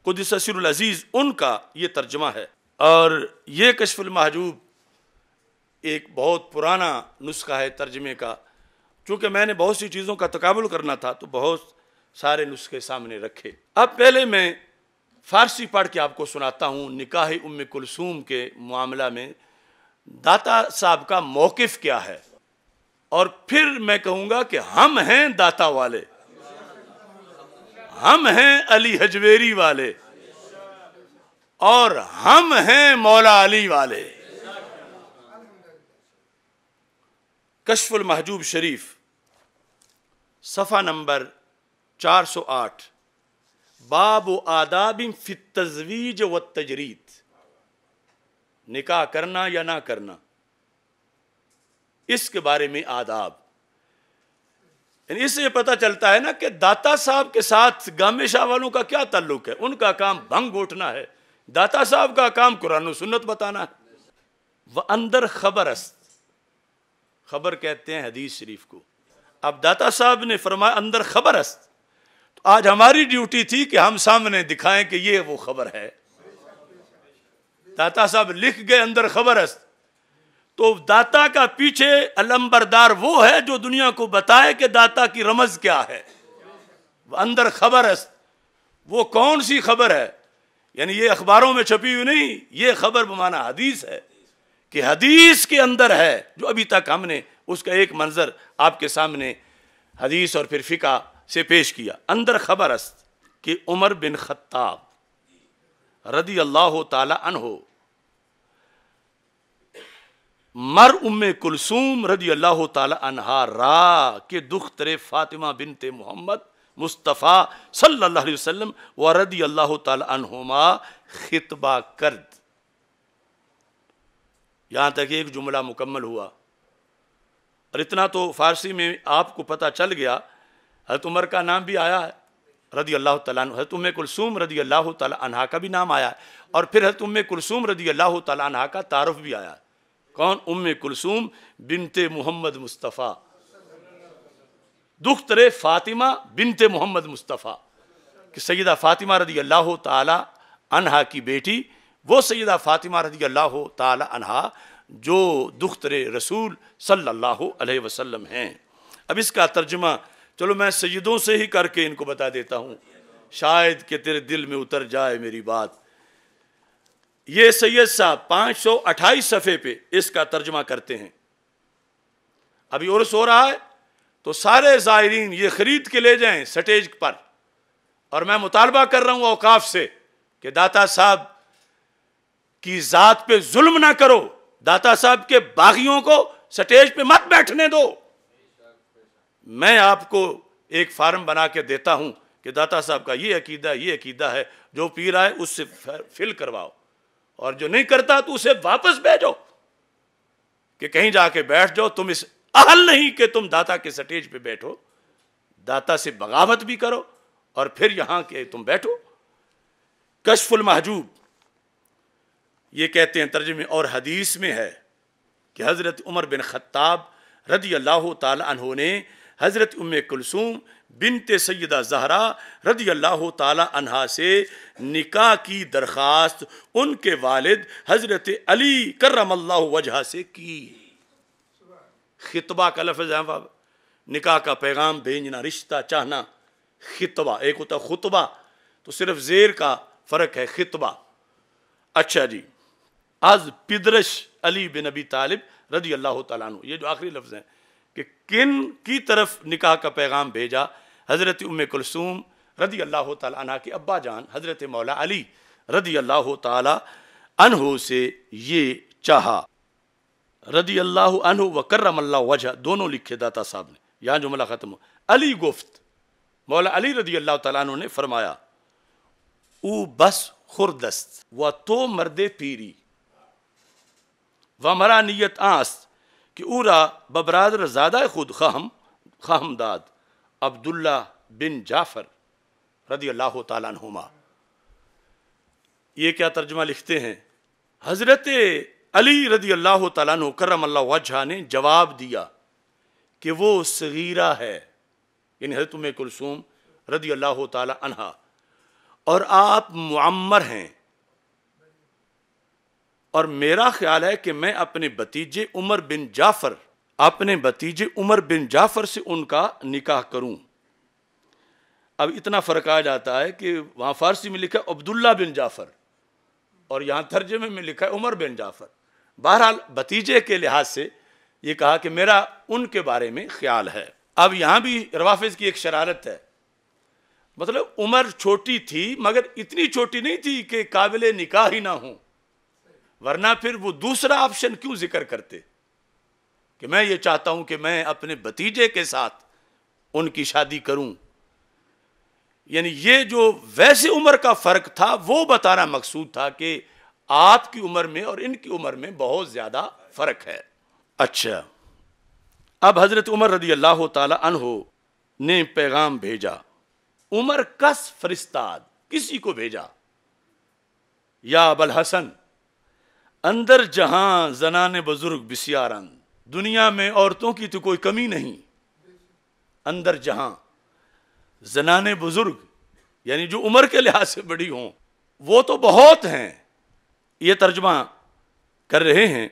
कुदसर अज़ीज़ उनका ये तर्जमा है और ये कशफुल महजूब एक बहुत पुराना नुस्खा है तर्जमे का चूँकि मैंने बहुत सी चीज़ों का तकबुल करना था तो बहुत सारे नुस्खे सामने रखे अब पहले मैं फारसी पढ़ के आपको सुनाता हूँ निकाह उम कुलसूम के मामला में दाता साहब का मौकफ क्या है और फिर मैं कहूँगा कि हम हैं दाता वाले हम हैं अली हजवेरी वाले और हम हैं मौला अली वाले कशफुल महजूब शरीफ सफ़ा नंबर 408 बाब आदाबिन फित तजवीज व तजरीत निकाह करना या ना करना इसके बारे में आदाब इससे पता चलता है ना कि दाता साहब के साथ गामे शाह वालों का क्या ताल्लुक है उनका काम भंग उठना है दाता साहब का काम कुरान सुन्नत बताना है वह अंदर खबर अस्त खबर कहते हैं हदीस शरीफ को अब दाता साहब ने फरमाया अंदर खबर अस्त आज हमारी ड्यूटी थी कि हम सामने दिखाएं कि ये वो खबर है दाता साहब लिख गए अंदर खबर अस्त तो दाता का पीछे अलंबरदार वो है जो दुनिया को बताए कि दाता की रमज क्या है अंदर खबर वो कौन सी खबर है यानी ये अखबारों में छपी हुई नहीं ये खबर बमाना हदीस है कि हदीस के अंदर है जो अभी तक हमने उसका एक मंजर आपके सामने हदीस और फिर फ़िका से पेश किया अंदर खबर अस्त कि उमर बिन खत्ताब रदी अल्लाह तहो मर उम कुलसूम रदी अल्लाह अनहा रा के दुख तरे फातिमा बिन ते मोहम्मद मुस्तफ़ा सल्ला वसलम व रदी अल्लाह तहोमा खितबा कर यहां तक एक जुमला मुकम्मल हुआ और इतना तो फारसी में आपको पता चल गया हजरत उमर का नाम भी आया है रदी अल्लाह तजरत हजरत उम कुलसूम रदी अल्लाह तहा का भी नाम आया है और फिर हजरत उम कुलसूम रदी अल्लाह तहा का तारफ़ भी आया है कौन उम कुलसूम बिनते मोहम्मद मुस्तफ़ा दुख तरे फातिमा बिनते मोहम्मद मुस्तफ़ा कि सैदा फातिमा रदी अल्लाह तहा की बेटी वो सैदा फातिमा रदी अल्लाह तहा जो दुख तरे रसूल सल्ला अलैहि हैं अब इसका तर्जमा चलो मैं सईदों से ही करके इनको बता देता हूँ शायद कि तेरे दिल में उतर जाए मेरी बात ये सैयद साहब पाँच सौ अट्ठाईस सफ़े पे इसका तर्जमा करते हैं अभी उर्स हो रहा है तो सारे ज़ायरीन ये ख़रीद के ले जाए स्टेज पर और मैं मुतालबा कर रहा हूँ अवकाफ से कि दाता साहब की ज़ात पे जुल्म ना करो दाता साहब के बागियों को स्टेज पे मत बैठने दो मैं आपको एक फार्म बना के देता हूं कि दाता साहब का ये अकीदा ये अकीदा है जो पी रहा है उससे फिल करवाओ और जो नहीं करता तो उसे वापस भेजो कि कहीं जाके बैठ जाओ तुम इस अहल नहीं कि तुम दाता के स्टेज पे बैठो दाता से बगावत भी करो और फिर यहां के तुम बैठो कशफुल महजूब ये कहते हैं तर्जमे और हदीस में है कि हज़रत उमर बिन खत्ताब रदी अल्लाह तहों ने हज़रत उम कुलसूम बिनते सैदा जहरा रदी अल्लाह तहा से निका की दरख्वास्त उनके वालद हज़रत अली करम अल्लाह वजह से की खितबा का लफज है बाबा निका का पैगाम भेजना रिश्ता चाहना खितबा एक होता खुतबा तो सिर्फ जेर का फ़र्क है खितबा अच्छा जी आज पिदरश अली बिन अबी तालिब रदी अल्लाह तु ये जो आखिरी लफ्ज़ हैं कि किन की तरफ निकाह का पैगाम भेजा हज़रत उम कुलसूम रदी अल्लाह तला के अब्बा जान हज़रत मौला अली रदी अल्लाह तहों से ये चाहा रदी अल्लाह अनहु व अल्लाह वजह दोनों लिखे दाता साहब ने यहाँ जुमला ख़त्म हो अली गुफ्त मौला अली रदी अल्लाह तु ने फरमाया ऊ बस खुरदस्त व तो मर्द पीरी व मरा नीयत आस्त कि ऊरा बबरादर ज़ादा खुद खाहम खाहमदाद अब्दुल्ला बिन जाफ़र रदी अल्लाह तुमा ये क्या तर्जमा लिखते हैं हज़रत अली रदी अल्लाह तु करम वजह ने जवाब दिया कि वो सगीरा है यानी हजरत कुलसूम रदी अल्लाह तला और आप मम्मर हैं और मेरा ख्याल है कि मैं अपने भतीजे उमर बिन जाफर अपने भतीजे उमर बिन जाफर से उनका निकाह करूं अब इतना फ़र्क आ जाता है कि वहां फ़ारसी में लिखा है अब्दुल्ला बिन जाफर और यहां तर्जे में, लिखा है उमर बिन जाफर बहरहाल भतीजे के लिहाज से यह कहा कि मेरा उनके बारे में ख्याल है अब यहां भी रवाफिज की एक शरारत है मतलब उम्र छोटी थी मगर इतनी छोटी नहीं थी कि काबिल निकाह ही ना हो वरना फिर वो दूसरा ऑप्शन क्यों जिक्र करते कि मैं ये चाहता हूं कि मैं अपने भतीजे के साथ उनकी शादी करूं यानी ये जो वैसे उम्र का फ़र्क था वो बताना मकसूद था कि आपकी उम्र में और इनकी उम्र में बहुत ज़्यादा फ़र्क है अच्छा अब हज़रत उमर रदी अल्लाह तहो ने पैगाम भेजा उमर कस फरिस्ताद किसी को भेजा या अबल हसन अंदर जहां जनान बुजुर्ग बिसियारन दुनिया में औरतों की तो कोई कमी नहीं अंदर जहां जनान बुजुर्ग यानी जो उम्र के लिहाज से बड़ी हों वो तो बहुत हैं ये तर्जमा कर रहे हैं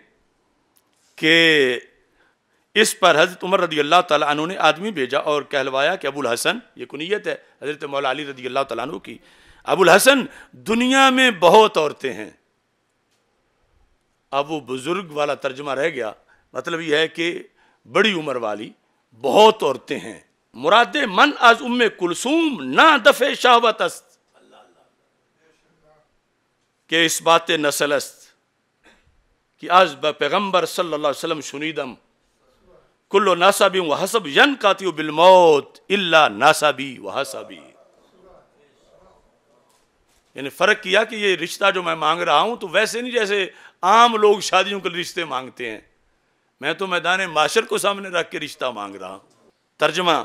कि इस पर हज़रत उमर रदी अल्लाह तु ने आदमी भेजा और कहलवाया कि अबुल हसन ये कुनीत है हज़रत मौला अली रदी अल्लाह तु की अबुल हसन दुनिया में बहुत औरतें हैं अब वो बुज़ुर्ग वाला तर्जमा रह गया मतलब यह है कि बड़ी उम्र वाली बहुत औरतें हैं मुराद मन आज उम कुलसूम ना दफ़े शाहवत अस्त के इस बात अस्त कि आज पैगम्बर सल्ला सुनीदम कुल्लो नासाबी व हसब यन कातियो बिलमौत इल्ला नासाबी व हसबी यानी फ़र्क किया कि ये रिश्ता जो मैं मांग रहा हूँ तो वैसे नहीं जैसे आम लोग शादियों के रिश्ते मांगते हैं मैं तो मैदान माशर को सामने रख के रिश्ता मांग रहा हूँ तर्जमा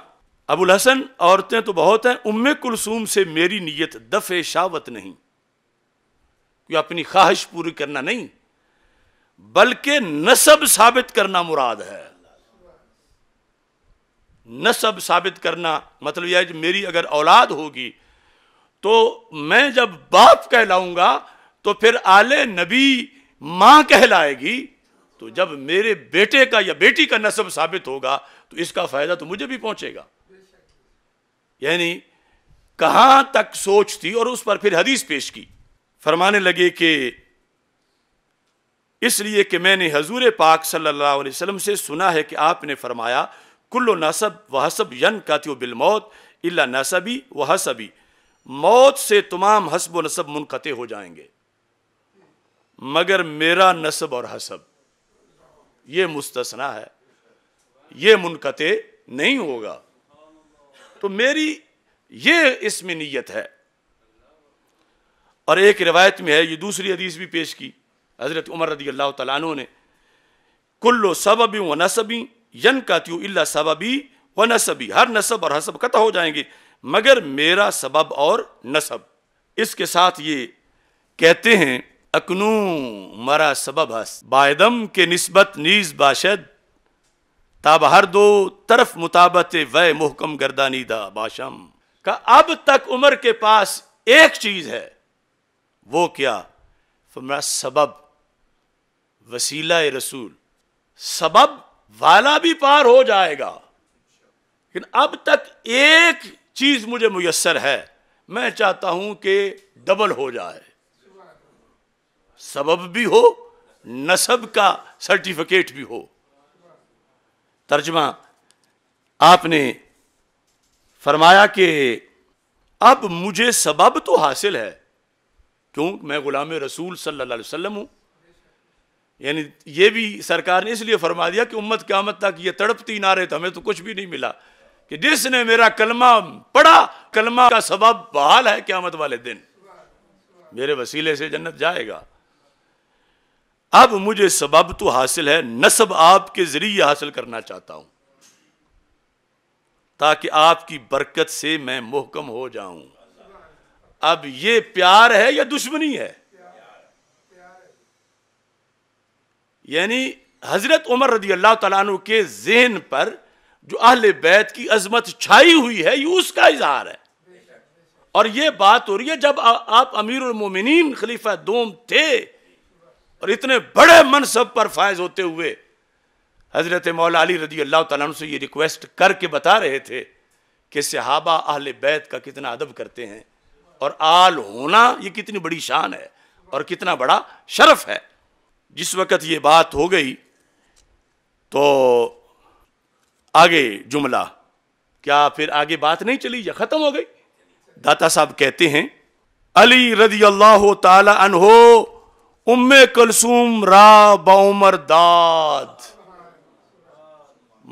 अबुल हसन औरतें तो बहुत हैं उम्मे कुलसूम से मेरी नीयत दफे शावत नहीं कोई अपनी ख्वाहिश पूरी करना नहीं बल्कि नसब साबित करना मुराद है नसब साबित करना मतलब यह मेरी अगर औलाद होगी तो मैं जब बाप कहलाऊंगा तो फिर आले नबी मां कहलाएगी तो जब मेरे बेटे का या बेटी का नस्ब साबित होगा तो इसका फायदा तो मुझे भी पहुंचेगा यानी कहां तक सोच थी और उस पर फिर हदीस पेश की फरमाने लगे कि इसलिए कि मैंने हजूर पाक सल्लल्लाहु अलैहि वसल्लम से सुना है कि आपने फरमाया कुल्लो नसब व हसब यन कातियो बिल मौत इला नसबी व हसबी मौत से तमाम हसब नसब मुनक़ते हो जाएंगे मगर मेरा नसब और हसब ये मुस्तना है ये मुनकते नहीं होगा तो मेरी ये इसमें नीयत है और एक रिवायत में है ये दूसरी हदीस भी पेश की हज़रत उमर रदी अल्लाह तु ने कुल्लो सबबी व नसबी यन कात्यू अल्ला सबबी व नसबी हर नसब और हसब कत हो जाएंगे मगर मेरा सबब और नसब इसके साथ ये कहते हैं अकनू मरा सबब हस बायदम के नस्बत नीज बाशद ताब हर दो तरफ मुताबत वह मुहकम गर्दानीदा बाशम का अब तक उमर के पास एक चीज है वो क्या फमरा सबब वसीला रसूल सबब वाला भी पार हो जाएगा लेकिन अब तक एक चीज मुझे मुयसर है मैं चाहता हूं कि डबल हो जाए सबब भी हो नसब का सर्टिफिकेट भी हो तर्जमा आपने फरमाया कि अब मुझे सबब तो हासिल है क्यों मैं गुलाम रसूल सल्लल्लाहु अलैहि वसल्लम हूं यानी यह भी सरकार ने इसलिए फरमा दिया कि उम्मत क्यामत तक ये तड़पती ना रहे तो हमें तो कुछ भी नहीं मिला कि जिसने मेरा कलमा पढ़ा कलमा का सबब बहाल है क्यामत वाले दिन मेरे वसीले से जन्नत जाएगा अब मुझे सबब तो हासिल है नसब आपके जरिए हासिल करना चाहता हूं ताकि आपकी बरकत से मैं मोहकम हो जाऊं अब ये प्यार है या दुश्मनी है यानी हजरत उमर रदी अल्लाह तु के जहन पर जो अहल बैत की अजमत छाई हुई है ये उसका इजहार है और ये बात हो रही है जब आ, आप अमीर उमोमिन खलीफा दोम थे और इतने बड़े मनसब पर फायज होते हुए हज़रत मौला अली रजी अल्लाह तला से ये रिक्वेस्ट करके बता रहे थे कि सहाबा आहल बैत का कितना अदब करते हैं और आल होना ये कितनी बड़ी शान है और कितना बड़ा शरफ है जिस वक़्त ये बात हो गई तो आगे जुमला क्या फिर आगे बात नहीं चली या ख़त्म हो गई दाता साहब कहते हैं अली रजी अल्लाह तला अनहो उम्मे कलसूम रा बमर दाद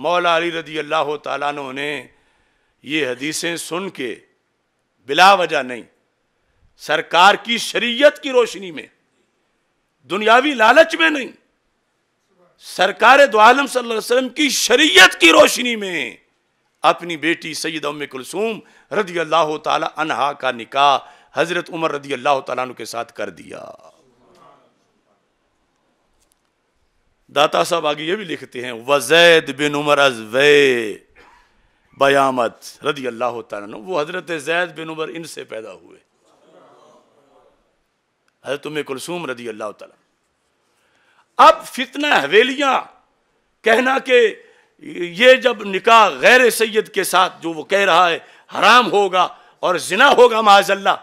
मौला अली रदी अल्लाह तु ने ये हदीसें सुन के बिला वजह नहीं सरकार की शरीयत की रोशनी में दुनियावी लालच में नहीं सरकार दो आलम की शरीयत की रोशनी में अपनी बेटी सैद उम्म कुलसूम रदी अल्लाह तला का निकाह हज़रत उमर रदी अल्लाह तु के साथ कर दिया दाता साहब आगे ये भी लिखते हैं वजैद बिन उमर अजवे बयामत रदी अल्लाह तन वो हज़रत जैद बिन उमर इनसे पैदा हुए हजरत में कुलसूम रदी अल्लाह अब फितना हवेलियां कहना कि ये जब निकाह गैर सैद के साथ जो वो कह रहा है हराम होगा और जिना होगा माजल्ला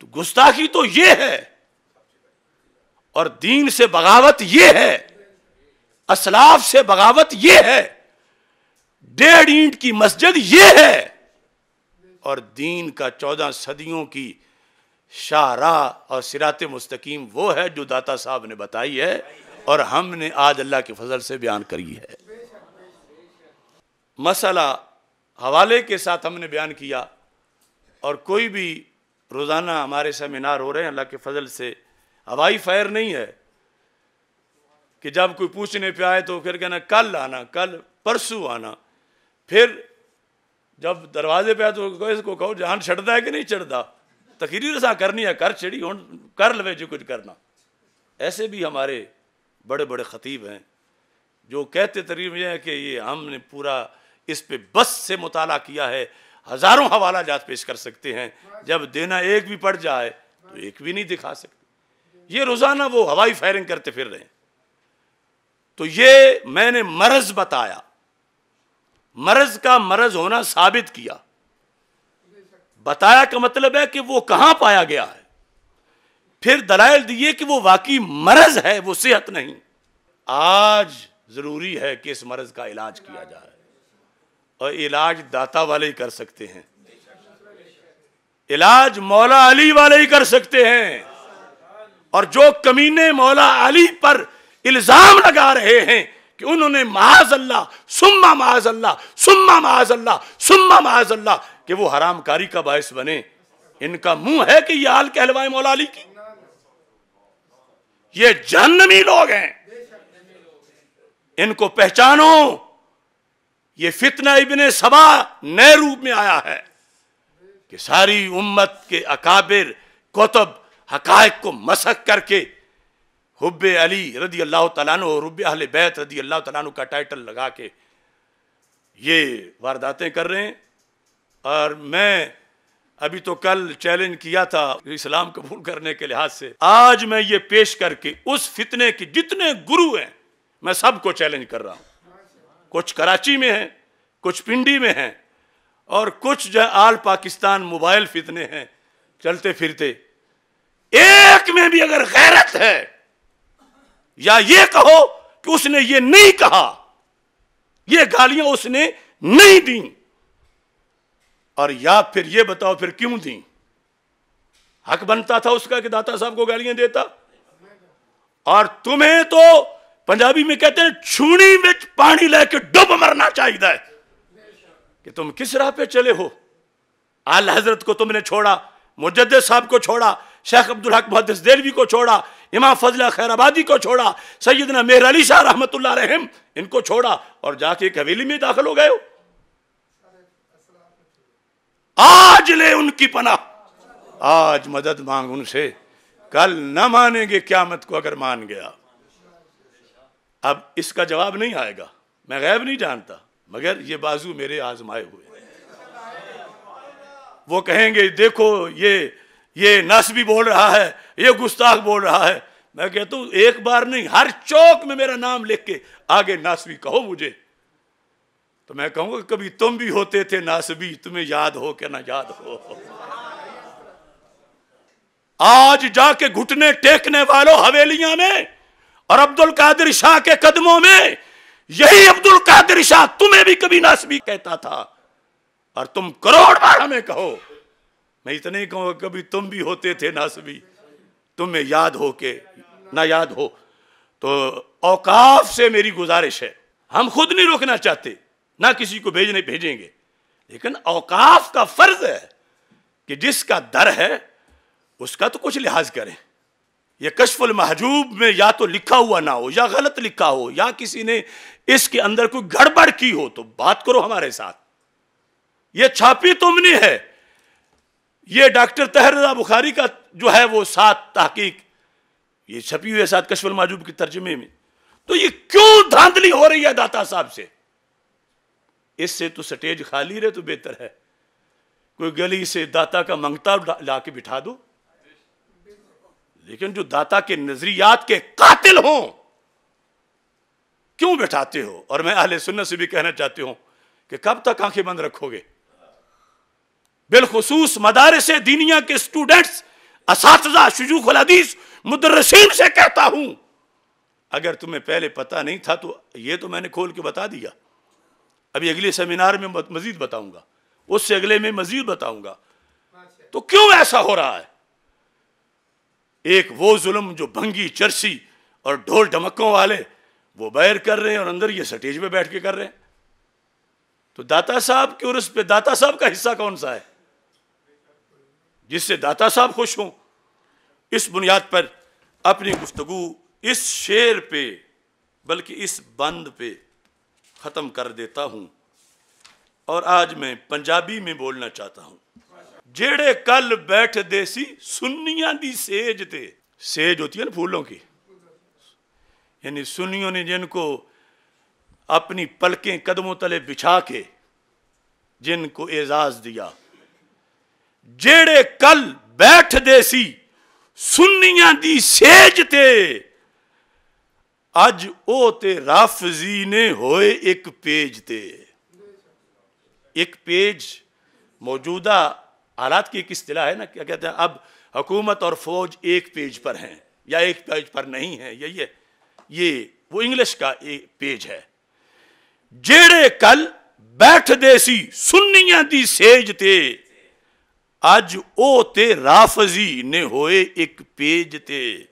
तो गुस्ताखी तो ये है और दीन से बगावत यह है असलाफ से बगावत यह है डेढ़ ईंट की मस्जिद ये है और दीन का चौदह सदियों की शाहरा और सिरात मुस्तकीम वो है जो दाता साहब ने बताई है और हमने आज अल्लाह के फजल से बयान करी है मसला हवाले के साथ हमने बयान किया और कोई भी रोज़ाना हमारे सेमिनार हो रहे हैं अल्लाह के फजल से हवाई फायर नहीं है कि जब कोई पूछने पे आए तो फिर कहना कल आना कल परसों आना फिर जब दरवाजे पे आए तो इसको कहो जहान छटता है कि नहीं चढ़ता तकरीर सा करनी है कर चढ़ी हूँ कर लवे जो कुछ करना ऐसे भी हमारे बड़े बड़े खतीब हैं जो कहते तरीब ये है कि ये हमने पूरा इस पे बस से मुताल किया है हज़ारों हवाला जात पेश कर सकते हैं जब देना एक भी पड़ जाए तो एक भी नहीं दिखा सकते ये रोज़ाना वो हवाई फायरिंग करते फिर रहे हैं तो ये मैंने मरज बताया मरज का मरज होना साबित किया बताया का मतलब है कि वो कहां पाया गया है फिर दलाइल दिए कि वो वाकई मरज है वो सेहत नहीं आज ज़रूरी है कि इस मरज का इलाज किया जाए और इलाज दाता वाले ही कर सकते हैं इलाज मौला अली वाले ही कर सकते हैं और जो कमीने मौला अली पर इल्ज़ाम लगा रहे हैं कि उन्होंने महाज अल्लाह सुम्मा महाज अल्लाह सुम्मा महाज अल्लाह सुम्मा माज अल्लाह कि वो हरामकारी का बायस बने इनका मुंह है कि यह हाल कहलवाए मौला अली की ये जहनमी लोग हैं इनको पहचानो ये फितना इबन सबा नए रूप में आया है कि सारी उम्मत के अकाबिर कोतब हकायक को मसक करके हुब अली रदी अल्लाह तु और रुब अहल बैत रदी अल्लाह तु का टाइटल लगा के ये वारदातें कर रहे हैं और मैं अभी तो कल चैलेंज किया था इस्लाम कबूल करने के लिहाज से आज मैं ये पेश करके उस फितने के जितने गुरु हैं मैं सबको चैलेंज कर रहा हूँ कुछ कराची में हैं कुछ पिंडी में हैं और कुछ जो आल पाकिस्तान मोबाइल फितने हैं चलते फिरते एक में भी अगर गैरत है या ये कहो कि उसने ये नहीं कहा ये गालियां उसने नहीं दी और या फिर ये बताओ फिर क्यों दी हक बनता था उसका कि दाता साहब को गालियां देता और तुम्हें तो पंजाबी में कहते हैं छूनी में पानी लेके डुब मरना चाहिए कि तुम किस राह पे चले हो आल हजरत को तुमने छोड़ा मुजद साहब को छोड़ा शेख अब्दुल हक मुहदस देलवी को छोड़ा इमाम फजला खैराबादी को छोड़ा सैदना मेहर अली शाह रहमत रहम इनको छोड़ा और जाके एक हवेली में दाखिल हो गए हो आज ले उनकी पना आज मदद मांग उनसे कल न मानेंगे क्यामत को अगर मान गया अब इसका जवाब नहीं आएगा मैं गैब नहीं जानता मगर ये बाजू मेरे आजमाए हुए वो कहेंगे देखो ये ये नस भी बोल रहा है ये गुस्ताख बोल रहा है मैं कहता हूं एक बार नहीं हर चौक में मेरा नाम लिख के आगे नासवी कहो मुझे तो मैं कहूंगा कभी तुम भी होते थे नासवी तुम्हें याद हो क्या ना याद हो आज जाके घुटने टेकने वालों हवेलियां में और अब्दुल कादिर शाह के कदमों में यही अब्दुल कादिर शाह तुम्हें भी कभी नासबी कहता था और तुम करोड़ बार हमें कहो मैं इतने ही कहूँगा कभी तुम भी होते थे नासबी तुम्हें याद हो के ना याद हो तो औकाफ से मेरी गुजारिश है हम खुद नहीं रोकना चाहते ना किसी को भेजने भेजेंगे लेकिन औकाफ का फर्ज है कि जिसका दर है उसका तो कुछ लिहाज करें यह कशफुल महजूब में या तो लिखा हुआ ना हो या गलत लिखा हो या किसी ने इसके अंदर कोई गड़बड़ की हो तो बात करो हमारे साथ ये छापी तुमने है ये डॉक्टर तहरजा बुखारी का जो है वो सात तहकीक ये छपी हुई है सात कशवल माजूब के तर्जमे में तो ये क्यों धांधली हो रही है दाता साहब से इससे तो स्टेज खाली रहे तो बेहतर है कोई गली से दाता का मंगता ला के बिठा दो लेकिन जो दाता के नजरियात के कातिल हों क्यों बैठाते हो और मैं अहले सुन्नत से भी कहना चाहती हूं कि कब तक आंखें बंद रखोगे बिलखसूस मदारस दीनिया के स्टूडेंट्स इस हदीस मुदरसिन से कहता हूं अगर तुम्हें पहले पता नहीं था तो ये तो मैंने खोल के बता दिया अभी अगले सेमिनार में मजीद बताऊंगा उससे अगले में मजीद बताऊंगा तो क्यों ऐसा हो रहा है एक वो जुल्म जो भंगी चर्सी और ढोल ढमकों वाले वो बैर कर रहे हैं और अंदर ये स्टेज पे बैठ के कर रहे हैं तो दाता साहब के उर्स पे दाता साहब का हिस्सा कौन सा है जिससे दाता साहब खुश हों इस बुनियाद पर अपनी गुफ्तु इस शेर पे बल्कि इस बंद पे ख़त्म कर देता हूँ और आज मैं पंजाबी में बोलना चाहता हूँ जेड़े कल बैठ देसी सुन्निया दी सेज थे सेज होती है ना फूलों की यानी सुन्नियों ने जिनको अपनी पलकें कदमों तले बिछा के जिनको एजाज़ दिया कल बैठ दे सी सुनिया दी सेज ते अज ओ ते राफजी ने होए एक पेज ते एक पेज मौजूदा हालात की एक अतलाह है ना क्या कहते हैं अब हुकूमत और फौज एक पेज पर हैं या एक पेज पर नहीं है यही है ये वो इंग्लिश का एक पेज है जेड़े कल बैठ देसी सुनिया दी सेज ते ਅੱਜ ਉਹ ਤੇ ਰਾਫਜ਼ੀ ਨੇ ਹੋਏ ਇੱਕ ਪੇਜ ਤੇ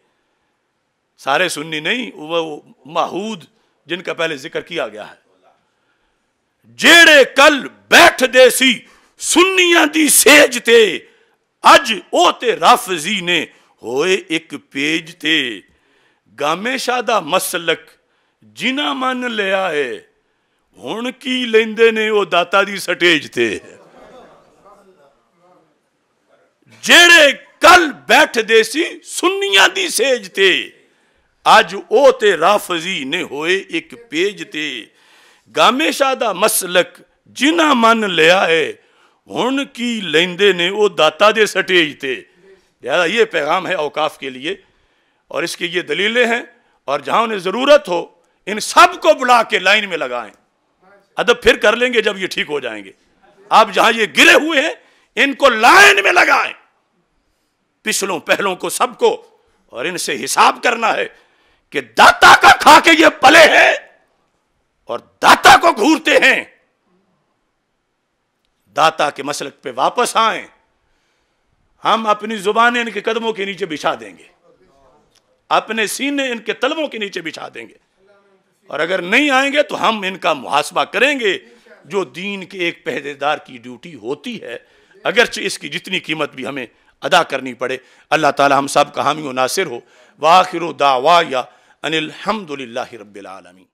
ਸਾਰੇ ਸੁੰਨੀ ਨਹੀਂ ਉਹ ਮਾਹੂਦ ਜਿਨ ਕਾ ਪਹਿਲੇ ਜ਼ਿਕਰ ਕੀਤਾ ਗਿਆ ਹੈ ਜਿਹੜੇ ਕੱਲ ਬੈਠਦੇ ਸੀ ਸੁੰਨੀਆਂ ਦੀ ਸੇਜ ਤੇ ਅੱਜ ਉਹ ਤੇ ਰਾਫਜ਼ੀ ਨੇ ਹੋਏ ਇੱਕ ਪੇਜ ਤੇ ਗਾਮੇਸ਼ਾ ਦਾ ਮਸਲਕ ਜਿਨਾ ਮੰਨ ਲਿਆ ਹੈ ਹੁਣ ਕੀ ਲੈਂਦੇ ਨੇ ਉਹ ਦਾਤਾ ਦੀ ਸਟੇਜ ਤੇ जेड़े कल दे सी सुनिया दी सेज ते आज ओ ते राफजी ने होए एक पेज ते गामे शादा मसलक जिना मन ਮੰਨ ਲਿਆ ਹੈ की लेंदे ने ओ दाता दे सटेज ते यादा ये पैगाम है अवकाफ के लिए और इसकी ये दलीलें हैं और जहां उन्हें ज़रूरत हो इन सब को बुला के लाइन में लगाएं अदब फिर कर लेंगे जब ये ठीक हो जाएंगे आप जहां ये गिरे हुए हैं इनको लाइन में लगाएं पिछलों पहलों को सबको और इनसे हिसाब करना है कि दाता का खा के ये पले हैं और दाता को घूरते हैं दाता के मसलक पे वापस आए हम अपनी जुबान इनके कदमों के नीचे बिछा देंगे अपने सीने इनके तलबों के नीचे बिछा देंगे और अगर नहीं आएंगे तो हम इनका मुहासबा करेंगे जो दीन के एक पहरेदार की ड्यूटी होती है अगर इसकी जितनी कीमत भी हमें अदा करनी पड़े अल्लाह ताला हम सब कहानी नासिर हो वाखिर दावा या हमदुल्ला रबालमी